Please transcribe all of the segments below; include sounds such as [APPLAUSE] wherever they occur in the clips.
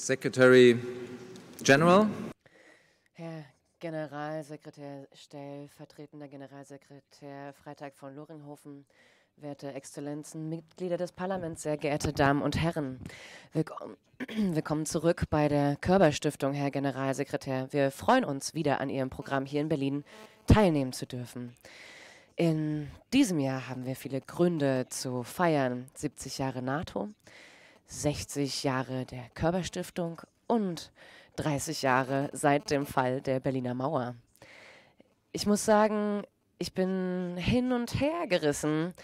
Secretary General. Herr Generalsekretär, stellvertretender Generalsekretär Freitag von Loringhofen, werte Exzellenzen, Mitglieder des Parlaments, sehr geehrte Damen und Herren. Willkommen, [CLEARS THROAT] willkommen zurück bei der Körperstiftung, Herr Generalsekretär. Wir freuen uns, wieder an Ihrem Programm hier in Berlin teilnehmen zu dürfen. In diesem Jahr haben wir viele Gründe zu feiern. 70 Jahre NATO, 60 Jahre der Körperstiftung und 30 Jahre seit dem Fall der Berliner Mauer. Ich muss sagen, ich bin hin und her gerissen,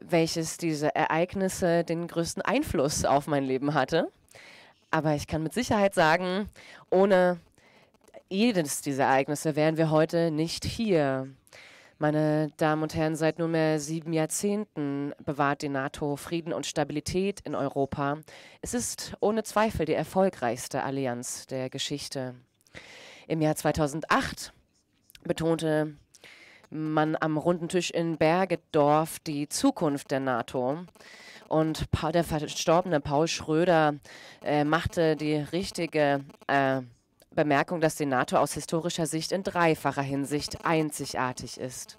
welches dieser Ereignisse den größten Einfluss auf mein Leben hatte. Aber ich kann mit Sicherheit sagen, ohne jedes dieser Ereignisse wären wir heute nicht hier. Meine Damen und Herren, seit nunmehr sieben Jahrzehnten bewahrt die NATO Frieden und Stabilität in Europa. Es ist ohne Zweifel die erfolgreichste Allianz der Geschichte. Im Jahr 2008 betonte man am runden Tisch in Bergedorf die Zukunft der NATO. Und der verstorbene Paul Schröder äh, machte die richtige äh, Bemerkung des Senators aus historischer Sicht in dreifacher Hinsicht einzigartig ist.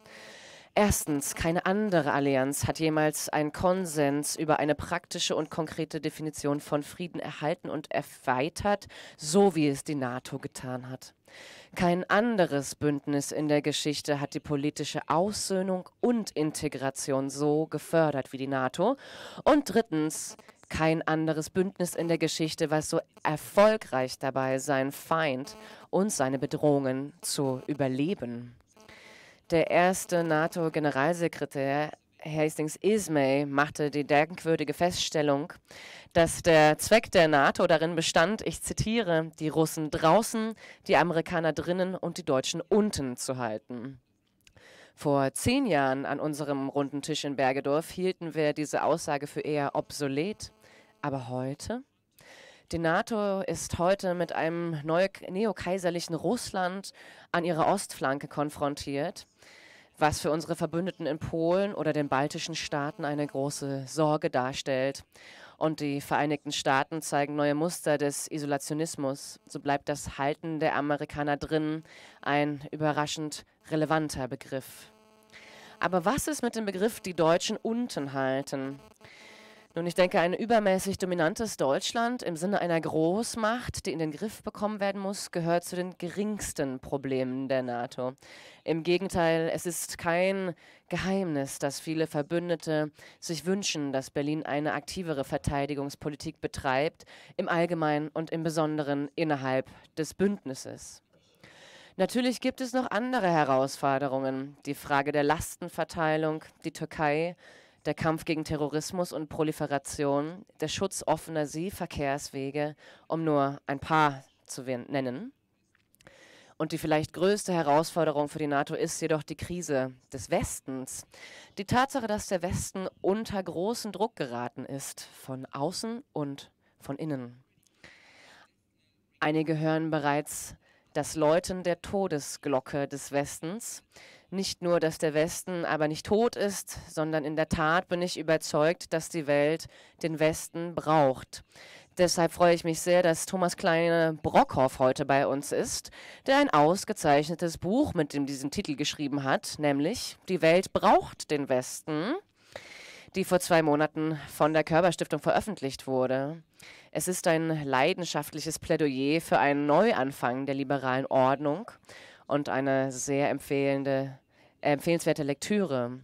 Erstens, keine andere Allianz hat jemals einen Konsens über eine praktische und konkrete Definition von Frieden erhalten und erweitert, so wie es die NATO getan hat. Kein anderes Bündnis in der Geschichte hat die politische Aussöhnung und Integration so gefördert wie die NATO. Und drittens, kein anderes Bündnis in der Geschichte, was so erfolgreich dabei sein Feind und seine Bedrohungen zu überleben. Der erste NATO-Generalsekretär Hastings Ismay machte die denkwürdige Feststellung, dass der Zweck der NATO darin bestand, ich zitiere, die Russen draußen, die Amerikaner drinnen und die Deutschen unten zu halten. Vor zehn Jahren an unserem runden Tisch in Bergedorf hielten wir diese Aussage für eher obsolet. Aber heute? Die NATO ist heute mit einem neokaiserlichen Russland an ihrer Ostflanke konfrontiert, was für unsere Verbündeten in Polen oder den baltischen Staaten eine große Sorge darstellt. Und die Vereinigten Staaten zeigen neue Muster des Isolationismus. So bleibt das Halten der Amerikaner drin ein überraschend relevanter Begriff. Aber was ist mit dem Begriff die Deutschen unten halten? Nun, ich denke, ein übermäßig dominantes Deutschland im Sinne einer Großmacht, die in den Griff bekommen werden muss, gehört zu den geringsten Problemen der NATO. Im Gegenteil, es ist kein Geheimnis, dass viele Verbündete sich wünschen, dass Berlin eine aktivere Verteidigungspolitik betreibt, im Allgemeinen und im Besonderen innerhalb des Bündnisses. Natürlich gibt es noch andere Herausforderungen. Die Frage der Lastenverteilung, die Türkei, der Kampf gegen Terrorismus und Proliferation, der Schutz offener Seeverkehrswege, um nur ein paar zu nennen. Und die vielleicht größte Herausforderung für die NATO ist jedoch die Krise des Westens. Die Tatsache, dass der Westen unter großen Druck geraten ist, von außen und von innen. Einige hören bereits das Läuten der Todesglocke des Westens, nicht nur, dass der Westen aber nicht tot ist, sondern in der Tat bin ich überzeugt, dass die Welt den Westen braucht. Deshalb freue ich mich sehr, dass Thomas Kleine Brockhoff heute bei uns ist, der ein ausgezeichnetes Buch mit dem diesen Titel geschrieben hat, nämlich Die Welt braucht den Westen, die vor zwei Monaten von der Körperstiftung veröffentlicht wurde. Es ist ein leidenschaftliches Plädoyer für einen Neuanfang der liberalen Ordnung und eine sehr empfehlende empfehlenswerte Lektüre.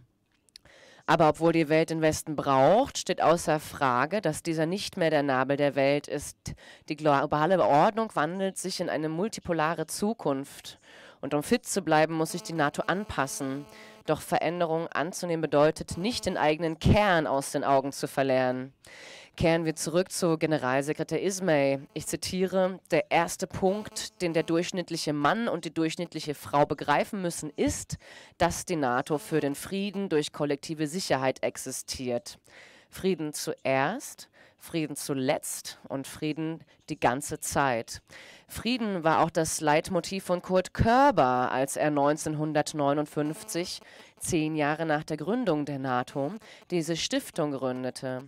Aber obwohl die Welt den Westen braucht, steht außer Frage, dass dieser nicht mehr der Nabel der Welt ist. Die globale Ordnung wandelt sich in eine multipolare Zukunft. Und um fit zu bleiben, muss sich die NATO anpassen. Doch Veränderungen anzunehmen bedeutet nicht den eigenen Kern aus den Augen zu verlieren kehren wir zurück zu Generalsekretär Ismay. Ich zitiere, der erste Punkt, den der durchschnittliche Mann und die durchschnittliche Frau begreifen müssen, ist, dass die NATO für den Frieden durch kollektive Sicherheit existiert. Frieden zuerst, Frieden zuletzt und Frieden die ganze Zeit. Frieden war auch das Leitmotiv von Kurt Körber, als er 1959, zehn Jahre nach der Gründung der NATO, diese Stiftung gründete.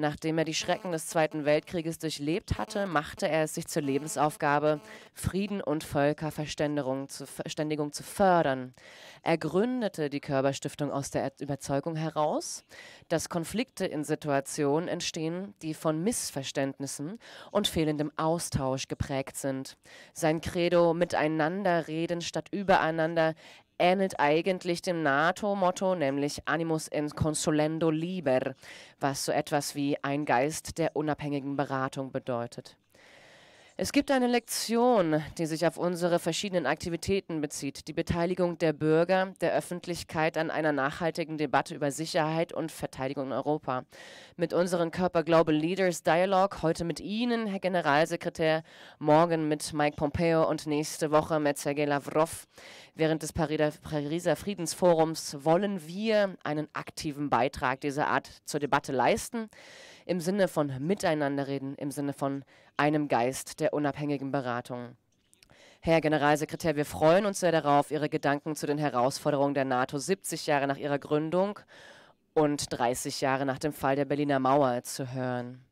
Nachdem er die Schrecken des Zweiten Weltkrieges durchlebt hatte, machte er es sich zur Lebensaufgabe, Frieden und Völkerverständigung zu, fördern. Er gründete die Körperstiftung aus der Überzeugung heraus, dass Konflikte in Situationen entstehen, die von Missverständnissen und fehlendem Austausch geprägt sind. Sein Credo Miteinander reden statt übereinander ähnelt eigentlich dem NATO-Motto, nämlich Animus in Consolendo Liber, was so etwas wie ein Geist der unabhängigen Beratung bedeutet. Es gibt eine Lektion, die sich auf unsere verschiedenen Aktivitäten bezieht, die Beteiligung der Bürger, der Öffentlichkeit an einer nachhaltigen Debatte über Sicherheit und Verteidigung in Europa. Mit unserem Körper Global Leaders Dialog, heute mit Ihnen, Herr Generalsekretär, morgen mit Mike Pompeo und nächste Woche mit Sergei Lavrov. Während des Pariser Friedensforums wollen wir einen aktiven Beitrag dieser Art zur Debatte leisten im Sinne von Miteinanderreden, im Sinne von einem Geist der unabhängigen Beratung. Herr Generalsekretär, wir freuen uns sehr darauf, Ihre Gedanken zu den Herausforderungen der NATO 70 Jahre nach ihrer Gründung und 30 Jahre nach dem Fall der Berliner Mauer zu hören.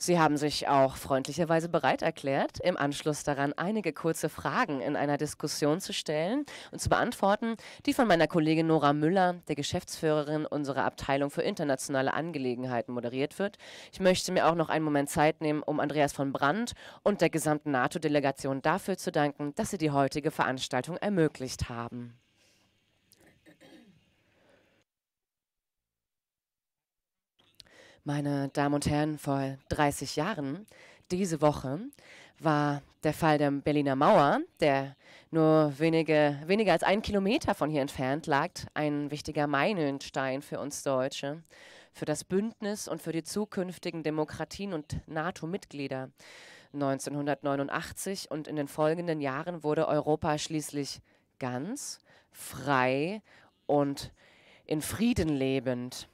Sie haben sich auch freundlicherweise bereit erklärt, im Anschluss daran einige kurze Fragen in einer Diskussion zu stellen und zu beantworten, die von meiner Kollegin Nora Müller, der Geschäftsführerin unserer Abteilung für internationale Angelegenheiten, moderiert wird. Ich möchte mir auch noch einen Moment Zeit nehmen, um Andreas von Brandt und der gesamten NATO-Delegation dafür zu danken, dass sie die heutige Veranstaltung ermöglicht haben. Meine Damen und Herren, vor 30 Jahren, diese Woche, war der Fall der Berliner Mauer, der nur wenige, weniger als einen Kilometer von hier entfernt lag, ein wichtiger Meilenstein für uns Deutsche, für das Bündnis und für die zukünftigen Demokratien und NATO-Mitglieder. 1989 und in den folgenden Jahren wurde Europa schließlich ganz frei und in Frieden lebend.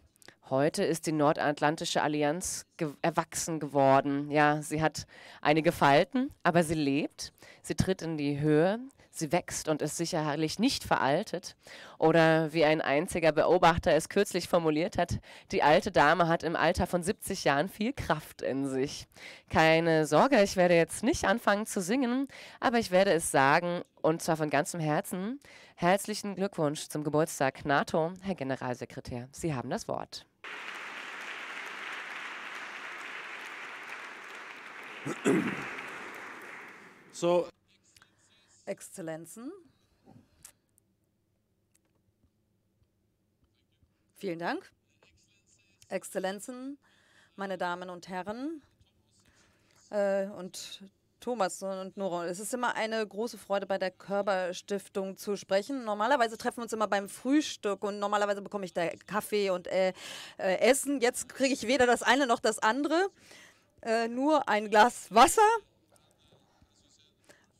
Heute ist die Nordatlantische Allianz ge erwachsen geworden. Ja, sie hat einige Falten, aber sie lebt, sie tritt in die Höhe, sie wächst und ist sicherlich nicht veraltet. Oder wie ein einziger Beobachter es kürzlich formuliert hat, die alte Dame hat im Alter von 70 Jahren viel Kraft in sich. Keine Sorge, ich werde jetzt nicht anfangen zu singen, aber ich werde es sagen und zwar von ganzem Herzen. Herzlichen Glückwunsch zum Geburtstag NATO, Herr Generalsekretär. Sie haben das Wort. So. Exzellenzen. Vielen Dank. Exzellenzen, meine Damen und Herren äh, und Thomas und Nora. Es ist immer eine große Freude, bei der Körperstiftung zu sprechen. Normalerweise treffen wir uns immer beim Frühstück und normalerweise bekomme ich da Kaffee und äh, äh, Essen. Jetzt kriege ich weder das eine noch das andere. Äh, nur ein Glas Wasser.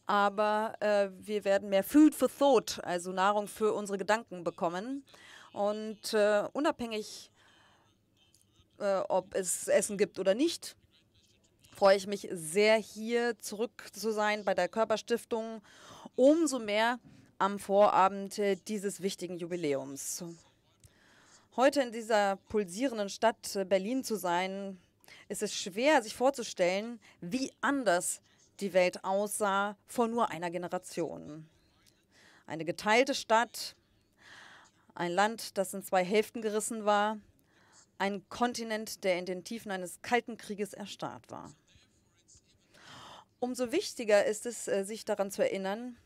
Aber äh, wir werden mehr Food for Thought, also Nahrung für unsere Gedanken bekommen. Und äh, unabhängig, äh, ob es Essen gibt oder nicht, freue ich mich sehr, hier zurück zu sein bei der Körperstiftung. Umso mehr am Vorabend dieses wichtigen Jubiläums. Heute in dieser pulsierenden Stadt Berlin zu sein, ist es schwer, sich vorzustellen, wie anders die Welt aussah vor nur einer Generation. Eine geteilte Stadt, ein Land, das in zwei Hälften gerissen war, ein Kontinent, der in den Tiefen eines Kalten Krieges erstarrt war. Umso wichtiger ist es, äh, sich daran zu erinnern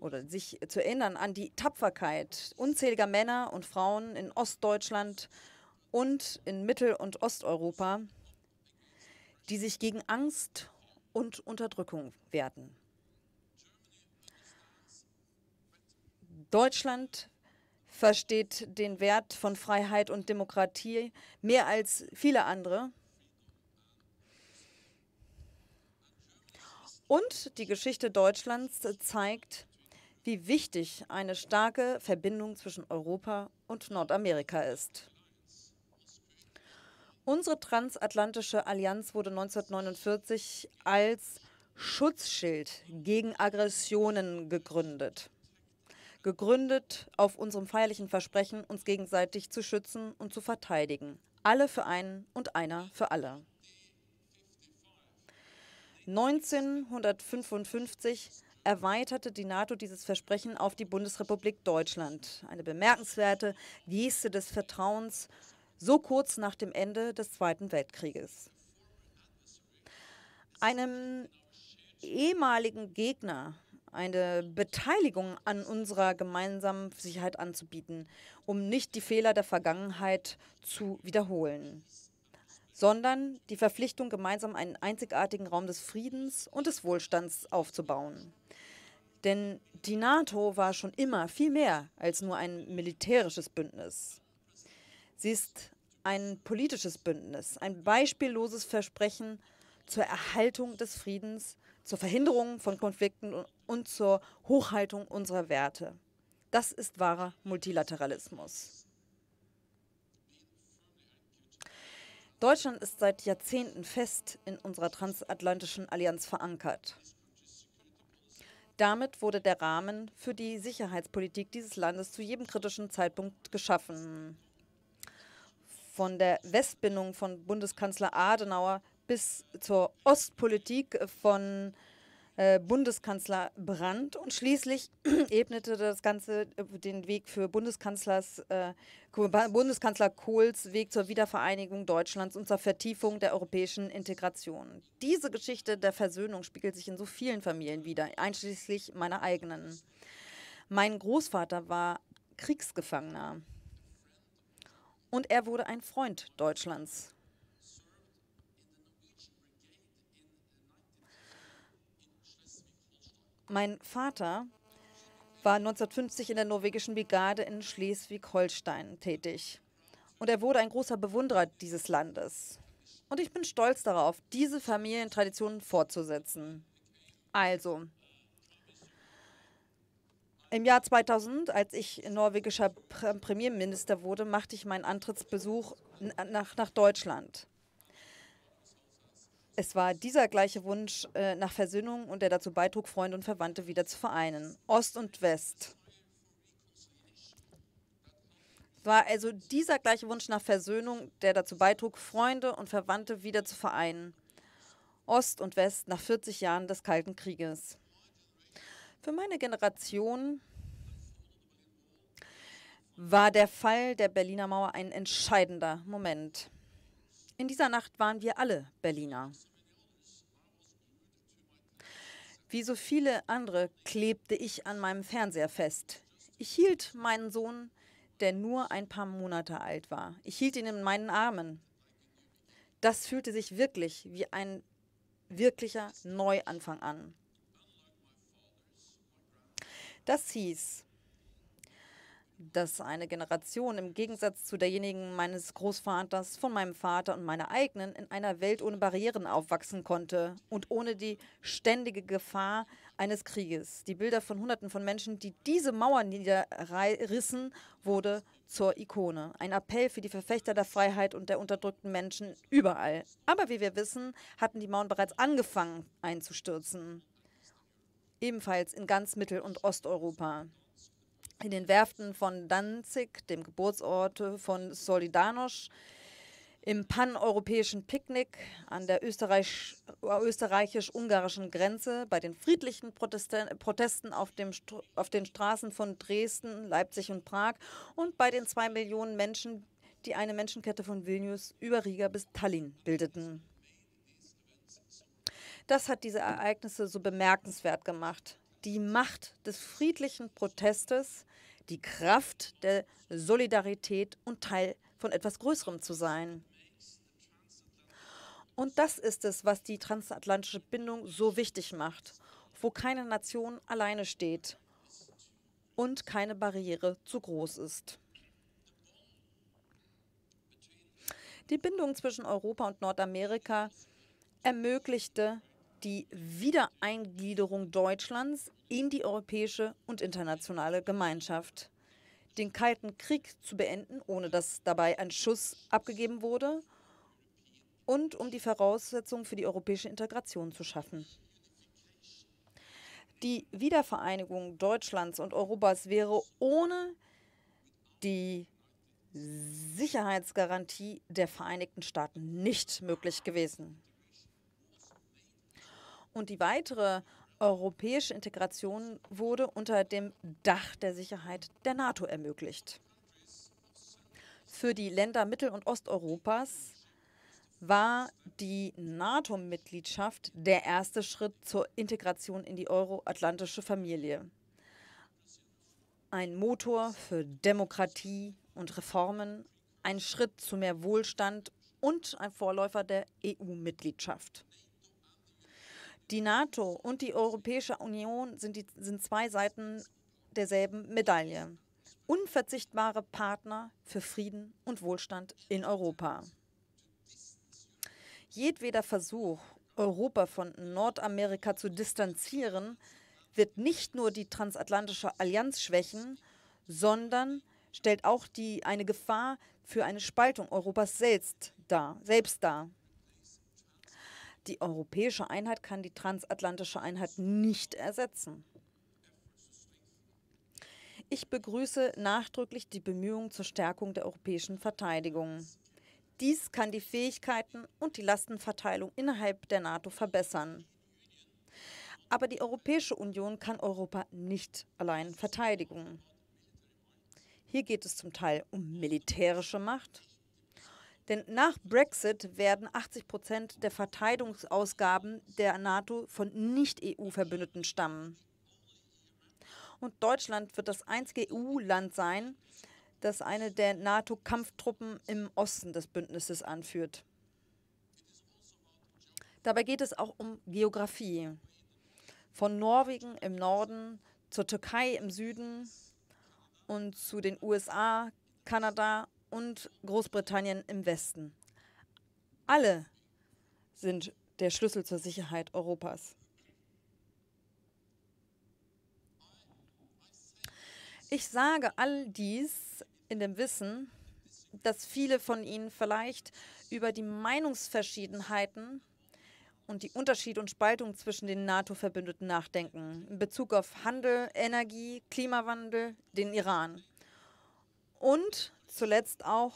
oder sich zu erinnern an die Tapferkeit unzähliger Männer und Frauen in Ostdeutschland und in Mittel- und Osteuropa, die sich gegen Angst und Unterdrückung wehrten. Deutschland versteht den Wert von Freiheit und Demokratie mehr als viele andere. Und die Geschichte Deutschlands zeigt, wie wichtig eine starke Verbindung zwischen Europa und Nordamerika ist. Unsere transatlantische Allianz wurde 1949 als Schutzschild gegen Aggressionen gegründet. Gegründet auf unserem feierlichen Versprechen, uns gegenseitig zu schützen und zu verteidigen. Alle für einen und einer für alle. 1955 erweiterte die NATO dieses Versprechen auf die Bundesrepublik Deutschland. Eine bemerkenswerte Geste des Vertrauens so kurz nach dem Ende des Zweiten Weltkrieges. Einem ehemaligen Gegner eine Beteiligung an unserer gemeinsamen Sicherheit anzubieten, um nicht die Fehler der Vergangenheit zu wiederholen sondern die Verpflichtung, gemeinsam einen einzigartigen Raum des Friedens und des Wohlstands aufzubauen. Denn die NATO war schon immer viel mehr als nur ein militärisches Bündnis. Sie ist ein politisches Bündnis, ein beispielloses Versprechen zur Erhaltung des Friedens, zur Verhinderung von Konflikten und zur Hochhaltung unserer Werte. Das ist wahrer Multilateralismus. Deutschland ist seit Jahrzehnten fest in unserer transatlantischen Allianz verankert. Damit wurde der Rahmen für die Sicherheitspolitik dieses Landes zu jedem kritischen Zeitpunkt geschaffen. Von der Westbindung von Bundeskanzler Adenauer bis zur Ostpolitik von äh, äh, Bundeskanzler Brandt und schließlich [CLEARS THROAT] ebnete das Ganze äh, den Weg für Bundeskanzlers, äh, Bundeskanzler Kohls Weg zur Wiedervereinigung Deutschlands und zur Vertiefung der europäischen Integration. Diese Geschichte der Versöhnung spiegelt sich in so vielen Familien wieder, einschließlich meiner eigenen. Mein Großvater war Kriegsgefangener und er wurde ein Freund Deutschlands. Mein Vater war 1950 in der norwegischen Brigade in Schleswig-Holstein tätig. Und er wurde ein großer Bewunderer dieses Landes. Und ich bin stolz darauf, diese Familientradition fortzusetzen. Also, im Jahr 2000, als ich norwegischer Premierminister wurde, machte ich meinen Antrittsbesuch nach, nach Deutschland. Es war dieser gleiche Wunsch äh, nach Versöhnung und der dazu beitrug, Freunde und Verwandte wieder zu vereinen. Ost und West. Es war also dieser gleiche Wunsch nach Versöhnung, der dazu beitrug, Freunde und Verwandte wieder zu vereinen. Ost und West nach 40 Jahren des Kalten Krieges. Für meine Generation war der Fall der Berliner Mauer ein entscheidender Moment. In dieser Nacht waren wir alle Berliner. Wie so viele andere klebte ich an meinem Fernseher fest. Ich hielt meinen Sohn, der nur ein paar Monate alt war. Ich hielt ihn in meinen Armen. Das fühlte sich wirklich wie ein wirklicher Neuanfang an. Das hieß, dass eine Generation im Gegensatz zu derjenigen meines Großvaters, von meinem Vater und meiner eigenen in einer Welt ohne Barrieren aufwachsen konnte und ohne die ständige Gefahr eines Krieges. Die Bilder von Hunderten von Menschen, die diese Mauern niederrissen, wurde zur Ikone. Ein Appell für die Verfechter der Freiheit und der unterdrückten Menschen überall. Aber wie wir wissen, hatten die Mauern bereits angefangen einzustürzen. Ebenfalls in ganz Mittel- und Osteuropa in den Werften von Danzig, dem Geburtsort von Solidarność, im paneuropäischen Picknick an der österreichisch-ungarischen Grenze, bei den friedlichen Protesten, Protesten auf, dem, auf den Straßen von Dresden, Leipzig und Prag und bei den zwei Millionen Menschen, die eine Menschenkette von Vilnius über Riga bis Tallinn bildeten. Das hat diese Ereignisse so bemerkenswert gemacht. Die Macht des friedlichen Protestes die Kraft der Solidarität und Teil von etwas Größerem zu sein. Und das ist es, was die transatlantische Bindung so wichtig macht, wo keine Nation alleine steht und keine Barriere zu groß ist. Die Bindung zwischen Europa und Nordamerika ermöglichte die Wiedereingliederung Deutschlands in die europäische und internationale Gemeinschaft. Den Kalten Krieg zu beenden, ohne dass dabei ein Schuss abgegeben wurde, und um die Voraussetzungen für die europäische Integration zu schaffen. Die Wiedervereinigung Deutschlands und Europas wäre ohne die Sicherheitsgarantie der Vereinigten Staaten nicht möglich gewesen. Und die weitere europäische Integration wurde unter dem Dach der Sicherheit der NATO ermöglicht. Für die Länder Mittel- und Osteuropas war die NATO-Mitgliedschaft der erste Schritt zur Integration in die euroatlantische Familie. Ein Motor für Demokratie und Reformen, ein Schritt zu mehr Wohlstand und ein Vorläufer der EU-Mitgliedschaft. Die NATO und die Europäische Union sind, die, sind zwei Seiten derselben Medaille. Unverzichtbare Partner für Frieden und Wohlstand in Europa. Jedweder Versuch, Europa von Nordamerika zu distanzieren, wird nicht nur die transatlantische Allianz schwächen, sondern stellt auch die, eine Gefahr für eine Spaltung Europas selbst dar. Selbst dar. Die europäische Einheit kann die transatlantische Einheit nicht ersetzen. Ich begrüße nachdrücklich die Bemühungen zur Stärkung der europäischen Verteidigung. Dies kann die Fähigkeiten und die Lastenverteilung innerhalb der NATO verbessern. Aber die Europäische Union kann Europa nicht allein verteidigen. Hier geht es zum Teil um militärische Macht, denn nach Brexit werden 80 Prozent der Verteidigungsausgaben der NATO von Nicht-EU-Verbündeten stammen. Und Deutschland wird das einzige EU-Land sein, das eine der NATO-Kampftruppen im Osten des Bündnisses anführt. Dabei geht es auch um Geografie. Von Norwegen im Norden zur Türkei im Süden und zu den USA, Kanada und Großbritannien im Westen. Alle sind der Schlüssel zur Sicherheit Europas. Ich sage all dies in dem Wissen, dass viele von Ihnen vielleicht über die Meinungsverschiedenheiten und die Unterschied und Spaltung zwischen den NATO-Verbündeten nachdenken in Bezug auf Handel, Energie, Klimawandel, den Iran. Und zuletzt auch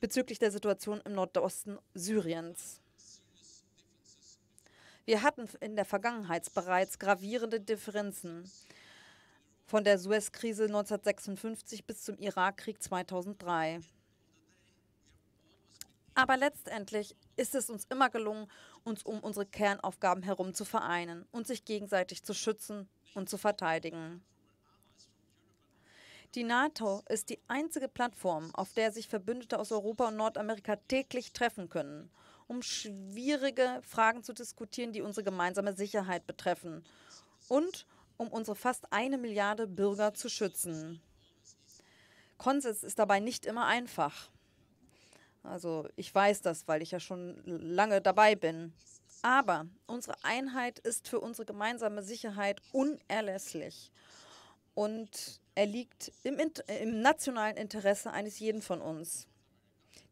bezüglich der Situation im Nordosten Syriens. Wir hatten in der Vergangenheit bereits gravierende Differenzen von der Suez-Krise 1956 bis zum Irakkrieg 2003. Aber letztendlich ist es uns immer gelungen, uns um unsere Kernaufgaben herum zu vereinen und sich gegenseitig zu schützen und zu verteidigen. Die NATO ist die einzige Plattform, auf der sich Verbündete aus Europa und Nordamerika täglich treffen können, um schwierige Fragen zu diskutieren, die unsere gemeinsame Sicherheit betreffen und um unsere fast eine Milliarde Bürger zu schützen. Konsens ist dabei nicht immer einfach. Also ich weiß das, weil ich ja schon lange dabei bin. Aber unsere Einheit ist für unsere gemeinsame Sicherheit unerlässlich. Und er liegt im, äh, im nationalen Interesse eines jeden von uns.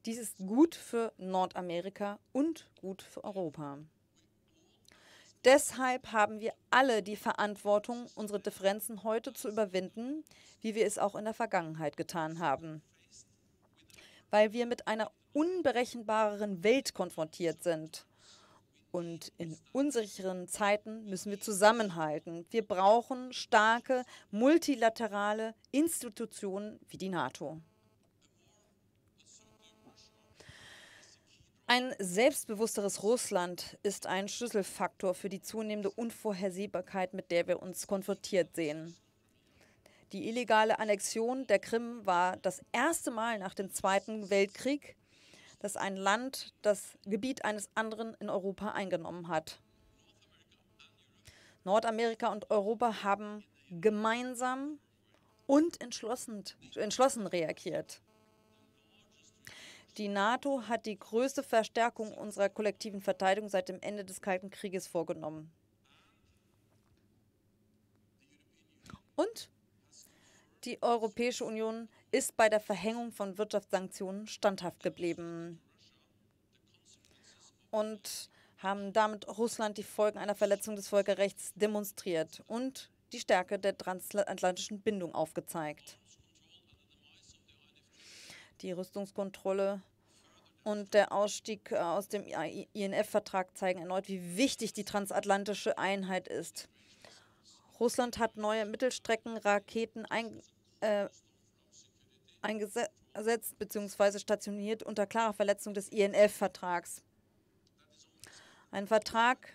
Dies ist gut für Nordamerika und gut für Europa. Deshalb haben wir alle die Verantwortung, unsere Differenzen heute zu überwinden, wie wir es auch in der Vergangenheit getan haben. Weil wir mit einer unberechenbareren Welt konfrontiert sind und in unsicheren Zeiten müssen wir zusammenhalten. Wir brauchen starke multilaterale Institutionen wie die NATO. Ein selbstbewussteres Russland ist ein Schlüsselfaktor für die zunehmende Unvorhersehbarkeit, mit der wir uns konfrontiert sehen. Die illegale Annexion der Krim war das erste Mal nach dem Zweiten Weltkrieg dass ein Land das Gebiet eines anderen in Europa eingenommen hat. Nordamerika und Europa haben gemeinsam und entschlossen, entschlossen reagiert. Die NATO hat die größte Verstärkung unserer kollektiven Verteidigung seit dem Ende des Kalten Krieges vorgenommen. Und die Europäische Union ist bei der Verhängung von Wirtschaftssanktionen standhaft geblieben und haben damit Russland die Folgen einer Verletzung des Völkerrechts demonstriert und die Stärke der transatlantischen Bindung aufgezeigt. Die Rüstungskontrolle und der Ausstieg äh, aus dem INF-Vertrag zeigen erneut, wie wichtig die transatlantische Einheit ist. Russland hat neue Mittelstreckenraketen eingesetzt äh, eingesetzt bzw. stationiert unter klarer Verletzung des INF-Vertrags. Ein Vertrag,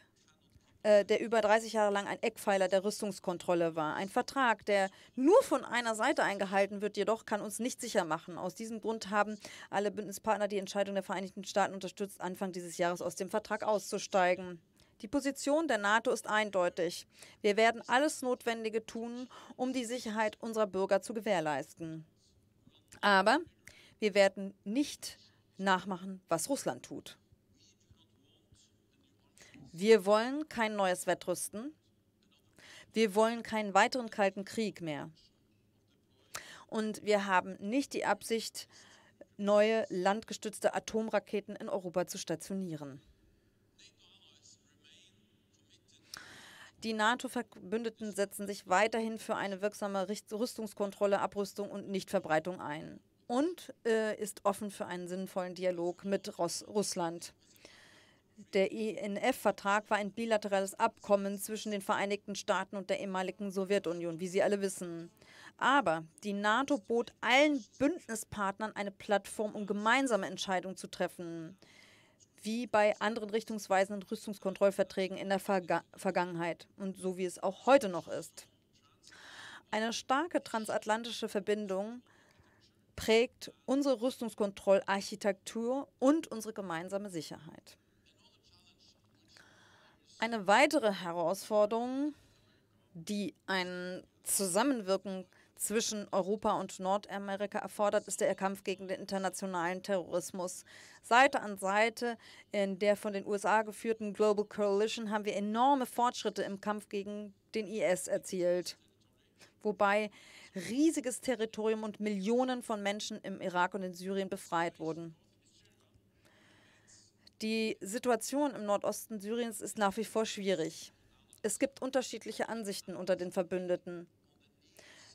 äh, der über 30 Jahre lang ein Eckpfeiler der Rüstungskontrolle war. Ein Vertrag, der nur von einer Seite eingehalten wird, jedoch kann uns nicht sicher machen. Aus diesem Grund haben alle Bündnispartner die Entscheidung der Vereinigten Staaten unterstützt, Anfang dieses Jahres aus dem Vertrag auszusteigen. Die Position der NATO ist eindeutig. Wir werden alles Notwendige tun, um die Sicherheit unserer Bürger zu gewährleisten. Aber wir werden nicht nachmachen, was Russland tut. Wir wollen kein neues Wettrüsten. Wir wollen keinen weiteren Kalten Krieg mehr. Und wir haben nicht die Absicht, neue landgestützte Atomraketen in Europa zu stationieren. Die NATO-Verbündeten setzen sich weiterhin für eine wirksame Rüstungskontrolle, Abrüstung und Nichtverbreitung ein und äh, ist offen für einen sinnvollen Dialog mit Ross Russland. Der INF-Vertrag e war ein bilaterales Abkommen zwischen den Vereinigten Staaten und der ehemaligen Sowjetunion, wie Sie alle wissen. Aber die NATO bot allen Bündnispartnern eine Plattform, um gemeinsame Entscheidungen zu treffen wie bei anderen richtungsweisenden Rüstungskontrollverträgen in der Verga Vergangenheit und so wie es auch heute noch ist. Eine starke transatlantische Verbindung prägt unsere Rüstungskontrollarchitektur und unsere gemeinsame Sicherheit. Eine weitere Herausforderung, die eine Zusammenwirkung zwischen Europa und Nordamerika erfordert, ist der Kampf gegen den internationalen Terrorismus. Seite an Seite in der von den USA geführten Global Coalition haben wir enorme Fortschritte im Kampf gegen den IS erzielt. Wobei riesiges Territorium und Millionen von Menschen im Irak und in Syrien befreit wurden. Die Situation im Nordosten Syriens ist nach wie vor schwierig. Es gibt unterschiedliche Ansichten unter den Verbündeten.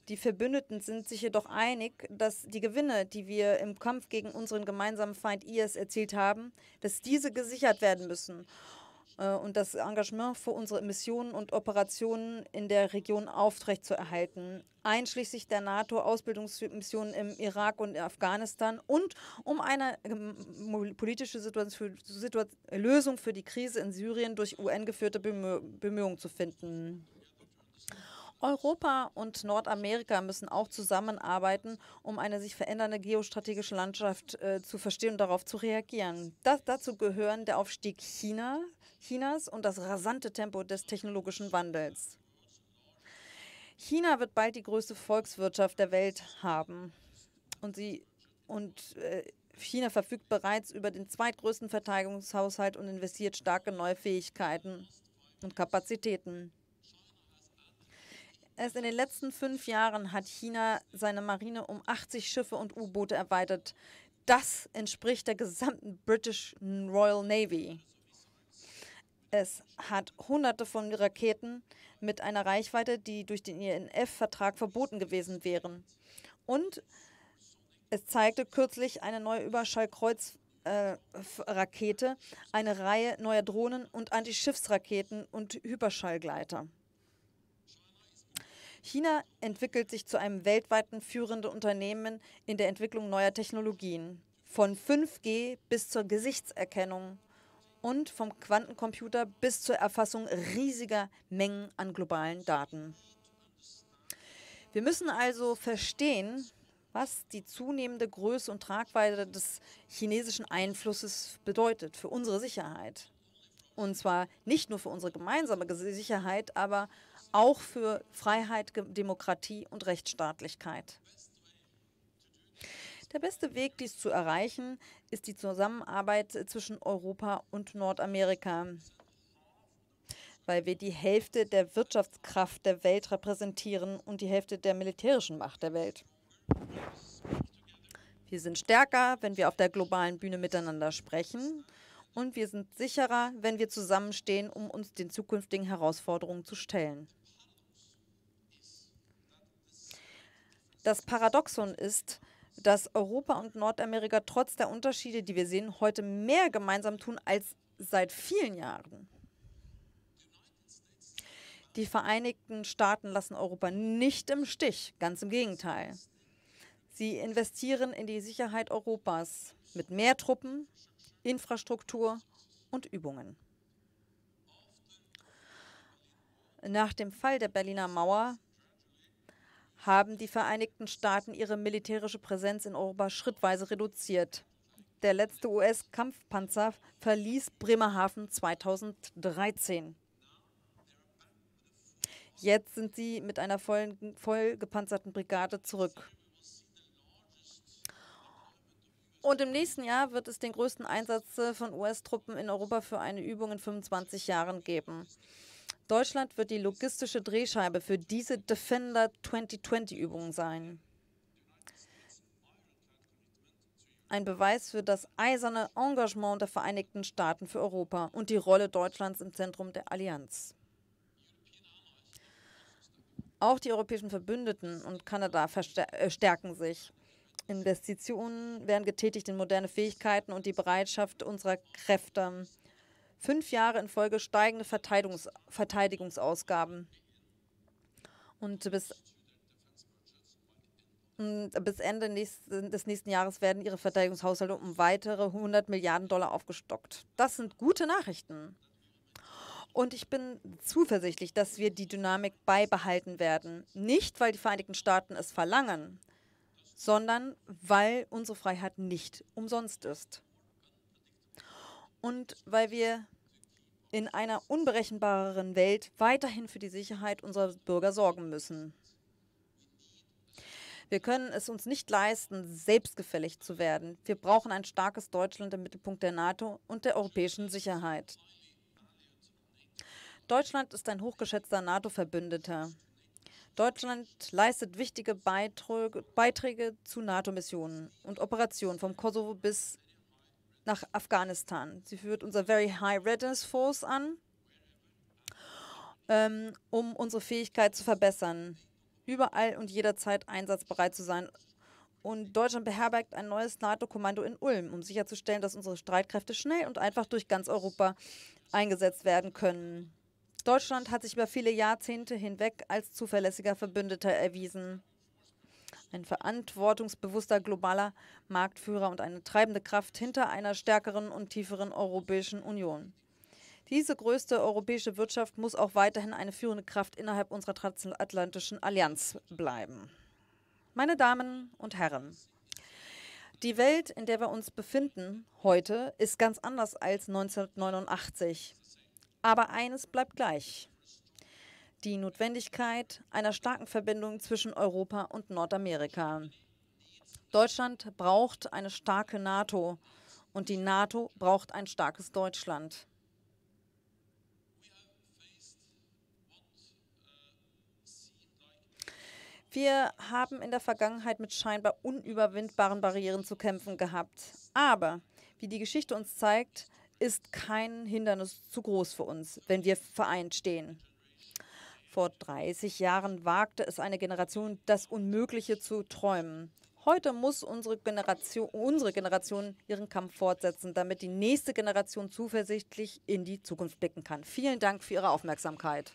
Die Verbündeten sind sich jedoch einig, dass die Gewinne, die wir im Kampf gegen unseren gemeinsamen Feind IS erzielt haben, dass diese gesichert werden müssen äh, und das Engagement für unsere Missionen und Operationen in der Region aufrechtzuerhalten, einschließlich der NATO-Ausbildungsmissionen im Irak und Afghanistan und um eine ähm, politische Situation, Lösung für die Krise in Syrien durch UN-geführte Bemühungen zu finden. Europa und Nordamerika müssen auch zusammenarbeiten, um eine sich verändernde geostrategische Landschaft äh, zu verstehen und darauf zu reagieren. Das, dazu gehören der Aufstieg China, Chinas und das rasante Tempo des technologischen Wandels. China wird bald die größte Volkswirtschaft der Welt haben und sie und äh, China verfügt bereits über den zweitgrößten Verteidigungshaushalt und investiert starke neue Fähigkeiten und Kapazitäten. Erst in den letzten fünf Jahren hat China seine Marine um 80 Schiffe und U-Boote erweitert. Das entspricht der gesamten British Royal Navy. Es hat hunderte von Raketen mit einer Reichweite, die durch den INF-Vertrag verboten gewesen wären. Und es zeigte kürzlich eine neue Überschallkreuz äh, Rakete, eine Reihe neuer Drohnen und Antischiffsraketen und Hyperschallgleiter. China entwickelt sich zu einem weltweiten führenden Unternehmen in der Entwicklung neuer Technologien. Von 5G bis zur Gesichtserkennung und vom Quantencomputer bis zur Erfassung riesiger Mengen an globalen Daten. Wir müssen also verstehen, was die zunehmende Größe und Tragweite des chinesischen Einflusses bedeutet für unsere Sicherheit. Und zwar nicht nur für unsere gemeinsame Sicherheit, aber auch auch für Freiheit, Demokratie und Rechtsstaatlichkeit. Der beste Weg, dies zu erreichen, ist die Zusammenarbeit zwischen Europa und Nordamerika, weil wir die Hälfte der Wirtschaftskraft der Welt repräsentieren und die Hälfte der militärischen Macht der Welt. Wir sind stärker, wenn wir auf der globalen Bühne miteinander sprechen und wir sind sicherer, wenn wir zusammenstehen, um uns den zukünftigen Herausforderungen zu stellen. Das Paradoxon ist, dass Europa und Nordamerika trotz der Unterschiede, die wir sehen, heute mehr gemeinsam tun als seit vielen Jahren. Die Vereinigten Staaten lassen Europa nicht im Stich, ganz im Gegenteil. Sie investieren in die Sicherheit Europas mit mehr Truppen, Infrastruktur und Übungen. Nach dem Fall der Berliner Mauer haben die Vereinigten Staaten ihre militärische Präsenz in Europa schrittweise reduziert. Der letzte US-Kampfpanzer verließ Bremerhaven 2013. Jetzt sind sie mit einer vollgepanzerten voll Brigade zurück. Und im nächsten Jahr wird es den größten Einsatz äh, von US-Truppen in Europa für eine Übung in 25 Jahren geben. Deutschland wird die logistische Drehscheibe für diese Defender 2020-Übung sein. Ein Beweis für das eiserne Engagement der Vereinigten Staaten für Europa und die Rolle Deutschlands im Zentrum der Allianz. Auch die europäischen Verbündeten und Kanada äh, stärken sich. Investitionen werden getätigt in moderne Fähigkeiten und die Bereitschaft unserer Kräfte. Fünf Jahre in Folge steigende Verteidigungs Verteidigungsausgaben. Und bis, bis Ende nächsten, des nächsten Jahres werden ihre Verteidigungshaushalte um weitere 100 Milliarden Dollar aufgestockt. Das sind gute Nachrichten. Und ich bin zuversichtlich, dass wir die Dynamik beibehalten werden. Nicht, weil die Vereinigten Staaten es verlangen, sondern weil unsere Freiheit nicht umsonst ist. Und weil wir in einer unberechenbareren Welt weiterhin für die Sicherheit unserer Bürger sorgen müssen. Wir können es uns nicht leisten, selbstgefällig zu werden. Wir brauchen ein starkes Deutschland im Mittelpunkt der NATO und der europäischen Sicherheit. Deutschland ist ein hochgeschätzter NATO-Verbündeter. Deutschland leistet wichtige Beiträge, zu NATO-Missionen und Operationen vom Kosovo bis nach Afghanistan. Sie führt unser Very High Readiness Force an, ähm, um unsere Fähigkeit zu verbessern, überall und jederzeit einsatzbereit zu sein. Und Deutschland beherbergt ein neues NATO-Kommando in Ulm, um sicherzustellen, dass unsere Streitkräfte schnell und einfach durch ganz Europa eingesetzt werden können. Deutschland hat sich über viele Jahrzehnte hinweg als zuverlässiger Verbündeter erwiesen. Ein verantwortungsbewusster globaler Marktführer und eine treibende Kraft hinter einer stärkeren und tieferen Europäischen Union. Diese größte europäische Wirtschaft muss auch weiterhin eine führende Kraft innerhalb unserer transatlantischen Allianz bleiben. Meine Damen und Herren, die Welt, in der wir uns befinden heute, ist ganz anders als 1989. Aber eines bleibt gleich. Die Notwendigkeit einer starken Verbindung zwischen Europa und Nordamerika. Deutschland braucht eine starke NATO und die NATO braucht ein starkes Deutschland. Wir haben in der Vergangenheit mit scheinbar unüberwindbaren Barrieren zu kämpfen gehabt. Aber, wie die Geschichte uns zeigt, ist kein Hindernis zu groß für uns, wenn wir vereint stehen. Vor 30 Jahren wagte es eine Generation, das Unmögliche zu träumen. Heute muss unsere Generation, unsere Generation ihren Kampf fortsetzen, damit die nächste Generation zuversichtlich in die Zukunft blicken kann. Vielen Dank für Ihre Aufmerksamkeit.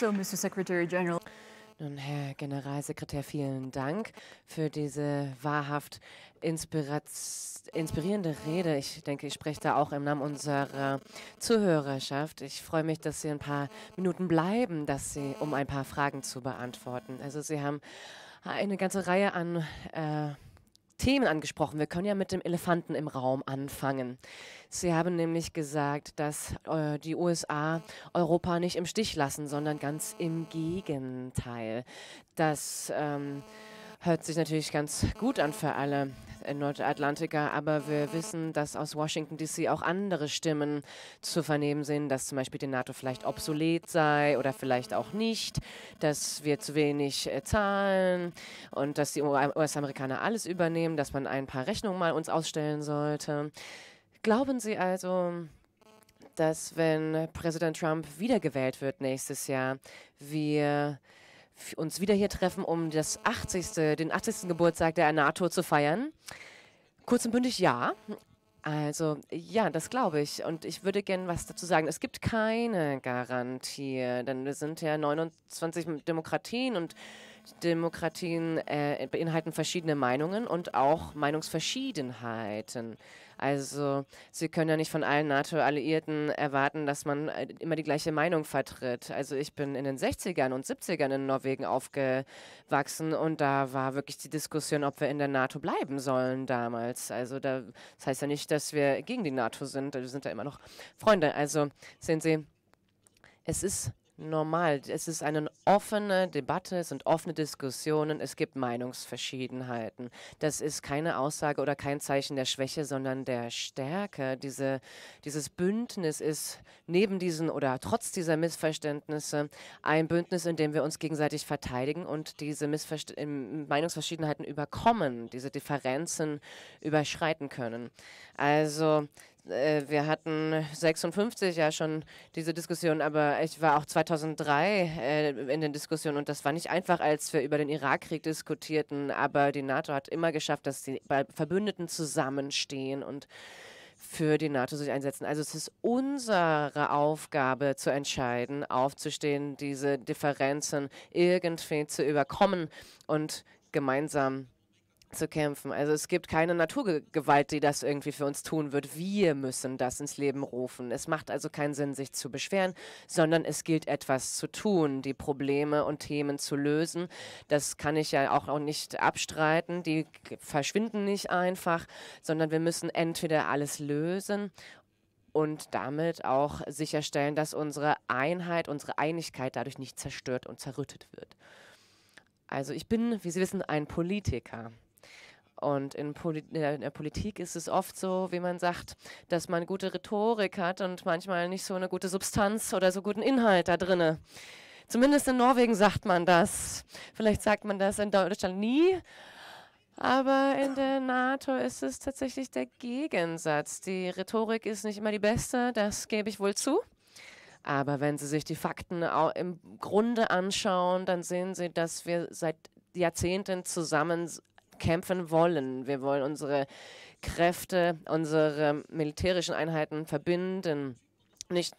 So, Mr. Secretary General. Nun, Herr Generalsekretär, vielen Dank für diese wahrhaft inspirierende Rede. Ich denke, ich spreche da auch im Namen unserer Zuhörerschaft. Ich freue mich, dass Sie ein paar Minuten bleiben, dass Sie, um ein paar Fragen zu beantworten. Also Sie haben eine ganze Reihe an äh, Themen angesprochen. Wir können ja mit dem Elefanten im Raum anfangen. Sie haben nämlich gesagt, dass äh, die USA Europa nicht im Stich lassen, sondern ganz im Gegenteil. Dass ähm, Hört sich natürlich ganz gut an für alle Nordatlantiker, aber wir wissen, dass aus Washington DC auch andere Stimmen zu vernehmen sind, dass zum Beispiel die NATO vielleicht obsolet sei oder vielleicht auch nicht, dass wir zu wenig äh, zahlen und dass die US-Amerikaner alles übernehmen, dass man ein paar Rechnungen mal uns ausstellen sollte. Glauben Sie also, dass wenn Präsident Trump wiedergewählt wird nächstes Jahr, wir uns wieder hier treffen, um das 80., den 80. Geburtstag der NATO zu feiern? Kurz und bündig ja. Also ja, das glaube ich. Und ich würde gerne was dazu sagen. Es gibt keine Garantie, denn wir sind ja 29 Demokratien und Demokratien äh, beinhalten verschiedene Meinungen und auch Meinungsverschiedenheiten. Also sie können ja nicht von allen NATO-Alliierten erwarten, dass man äh, immer die gleiche Meinung vertritt. Also ich bin in den 60ern und 70ern in Norwegen aufgewachsen und da war wirklich die Diskussion, ob wir in der NATO bleiben sollen damals. Also da, das heißt ja nicht, dass wir gegen die NATO sind. Wir sind ja immer noch Freunde. Also sehen Sie, es ist normal. Es ist eine offene Debatte, es sind offene Diskussionen, es gibt Meinungsverschiedenheiten. Das ist keine Aussage oder kein Zeichen der Schwäche, sondern der Stärke. Diese, dieses Bündnis ist neben diesen oder trotz dieser Missverständnisse ein Bündnis, in dem wir uns gegenseitig verteidigen und diese Missverst ähm, Meinungsverschiedenheiten überkommen, diese Differenzen überschreiten können. Also äh, wir hatten 56 ja schon diese Diskussion, aber ich war auch 2003 äh, in den Diskussionen und das war nicht einfach, als wir über den Irakkrieg diskutierten, aber die NATO hat immer geschafft, dass die Verbündeten zusammenstehen und für die NATO sich einsetzen. Also es ist unsere Aufgabe zu entscheiden, aufzustehen, diese Differenzen irgendwie zu überkommen und gemeinsam zu zu kämpfen. Also es gibt keine Naturgewalt, die das irgendwie für uns tun wird. Wir müssen das ins Leben rufen. Es macht also keinen Sinn, sich zu beschweren, sondern es gilt etwas zu tun, die Probleme und Themen zu lösen. Das kann ich ja auch nicht abstreiten. Die verschwinden nicht einfach, sondern wir müssen entweder alles lösen und damit auch sicherstellen, dass unsere Einheit, unsere Einigkeit dadurch nicht zerstört und zerrüttet wird. Also ich bin, wie Sie wissen, ein Politiker. Und in, Poli in, der Politik ist es oft so, wie man sagt, dass man gute Rhetorik hat und manchmal nicht so eine gute Substanz oder so guten Inhalt da drinne. Zumindest in Norwegen sagt man das. Vielleicht sagt man das in Deutschland nie. Aber in der NATO ist es tatsächlich der Gegensatz. Die Rhetorik ist nicht immer die beste, das gebe ich wohl zu. Aber wenn Sie sich die Fakten im Grunde anschauen, dann sehen Sie, dass wir seit Jahrzehnten zusammen kämpfen wollen. Wir wollen unsere Kräfte, unsere militärischen Einheiten verbinden. Nicht,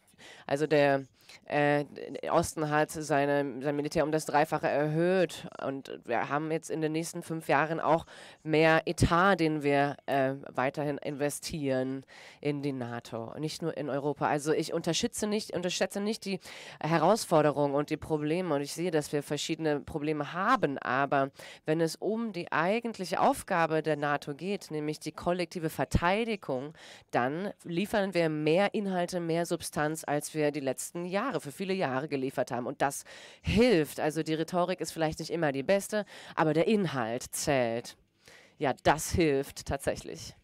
also der äh, Osten hat seine, sein Militär um das Dreifache erhöht und wir haben jetzt in den nächsten fünf Jahren auch mehr Etat, den wir äh, weiterhin investieren in die NATO, nicht nur in Europa. Also ich unterschätze nicht, unterschätze nicht die Herausforderungen und die Probleme und ich sehe, dass wir verschiedene Probleme haben, aber wenn es um die eigentliche Aufgabe der NATO geht, nämlich die kollektive Verteidigung, dann liefern wir mehr Inhalte, mehr Substanz, als wir die letzten Jahre Jahre, für viele Jahre geliefert haben. Und das hilft. Also die Rhetorik ist vielleicht nicht immer die beste, aber der Inhalt zählt. Ja, das hilft tatsächlich.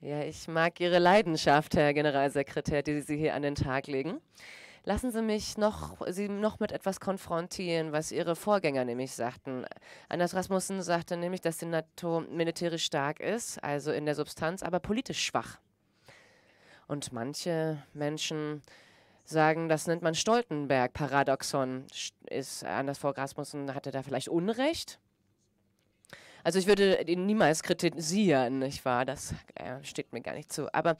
Ja, ich mag Ihre Leidenschaft, Herr Generalsekretär, die Sie hier an den Tag legen. Lassen Sie mich noch, Sie noch mit etwas konfrontieren, was Ihre Vorgänger nämlich sagten. Anders Rasmussen sagte nämlich, dass die NATO militärisch stark ist, also in der Substanz, aber politisch schwach. Und manche Menschen sagen, das nennt man Stoltenberg-Paradoxon. Ist Anders vor Rasmussen hatte da vielleicht Unrecht? Also ich würde ihn niemals kritisieren, nicht wahr? Das äh, steht mir gar nicht zu. Aber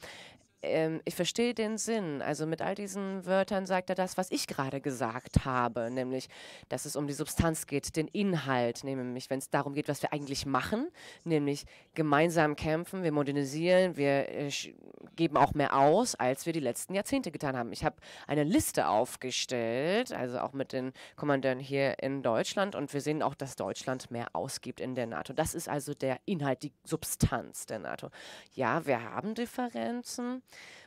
ähm, ich verstehe den Sinn. Also mit all diesen Wörtern sagt er das, was ich gerade gesagt habe, nämlich, dass es um die Substanz geht, den Inhalt, nämlich wenn es darum geht, was wir eigentlich machen, nämlich gemeinsam kämpfen, wir modernisieren, wir äh, geben auch mehr aus, als wir die letzten Jahrzehnte getan haben. Ich habe eine Liste aufgestellt, also auch mit den Kommandeuren hier in Deutschland und wir sehen auch, dass Deutschland mehr ausgibt in der NATO. Das ist also der Inhalt, die Substanz der NATO. Ja, wir haben Differenzen.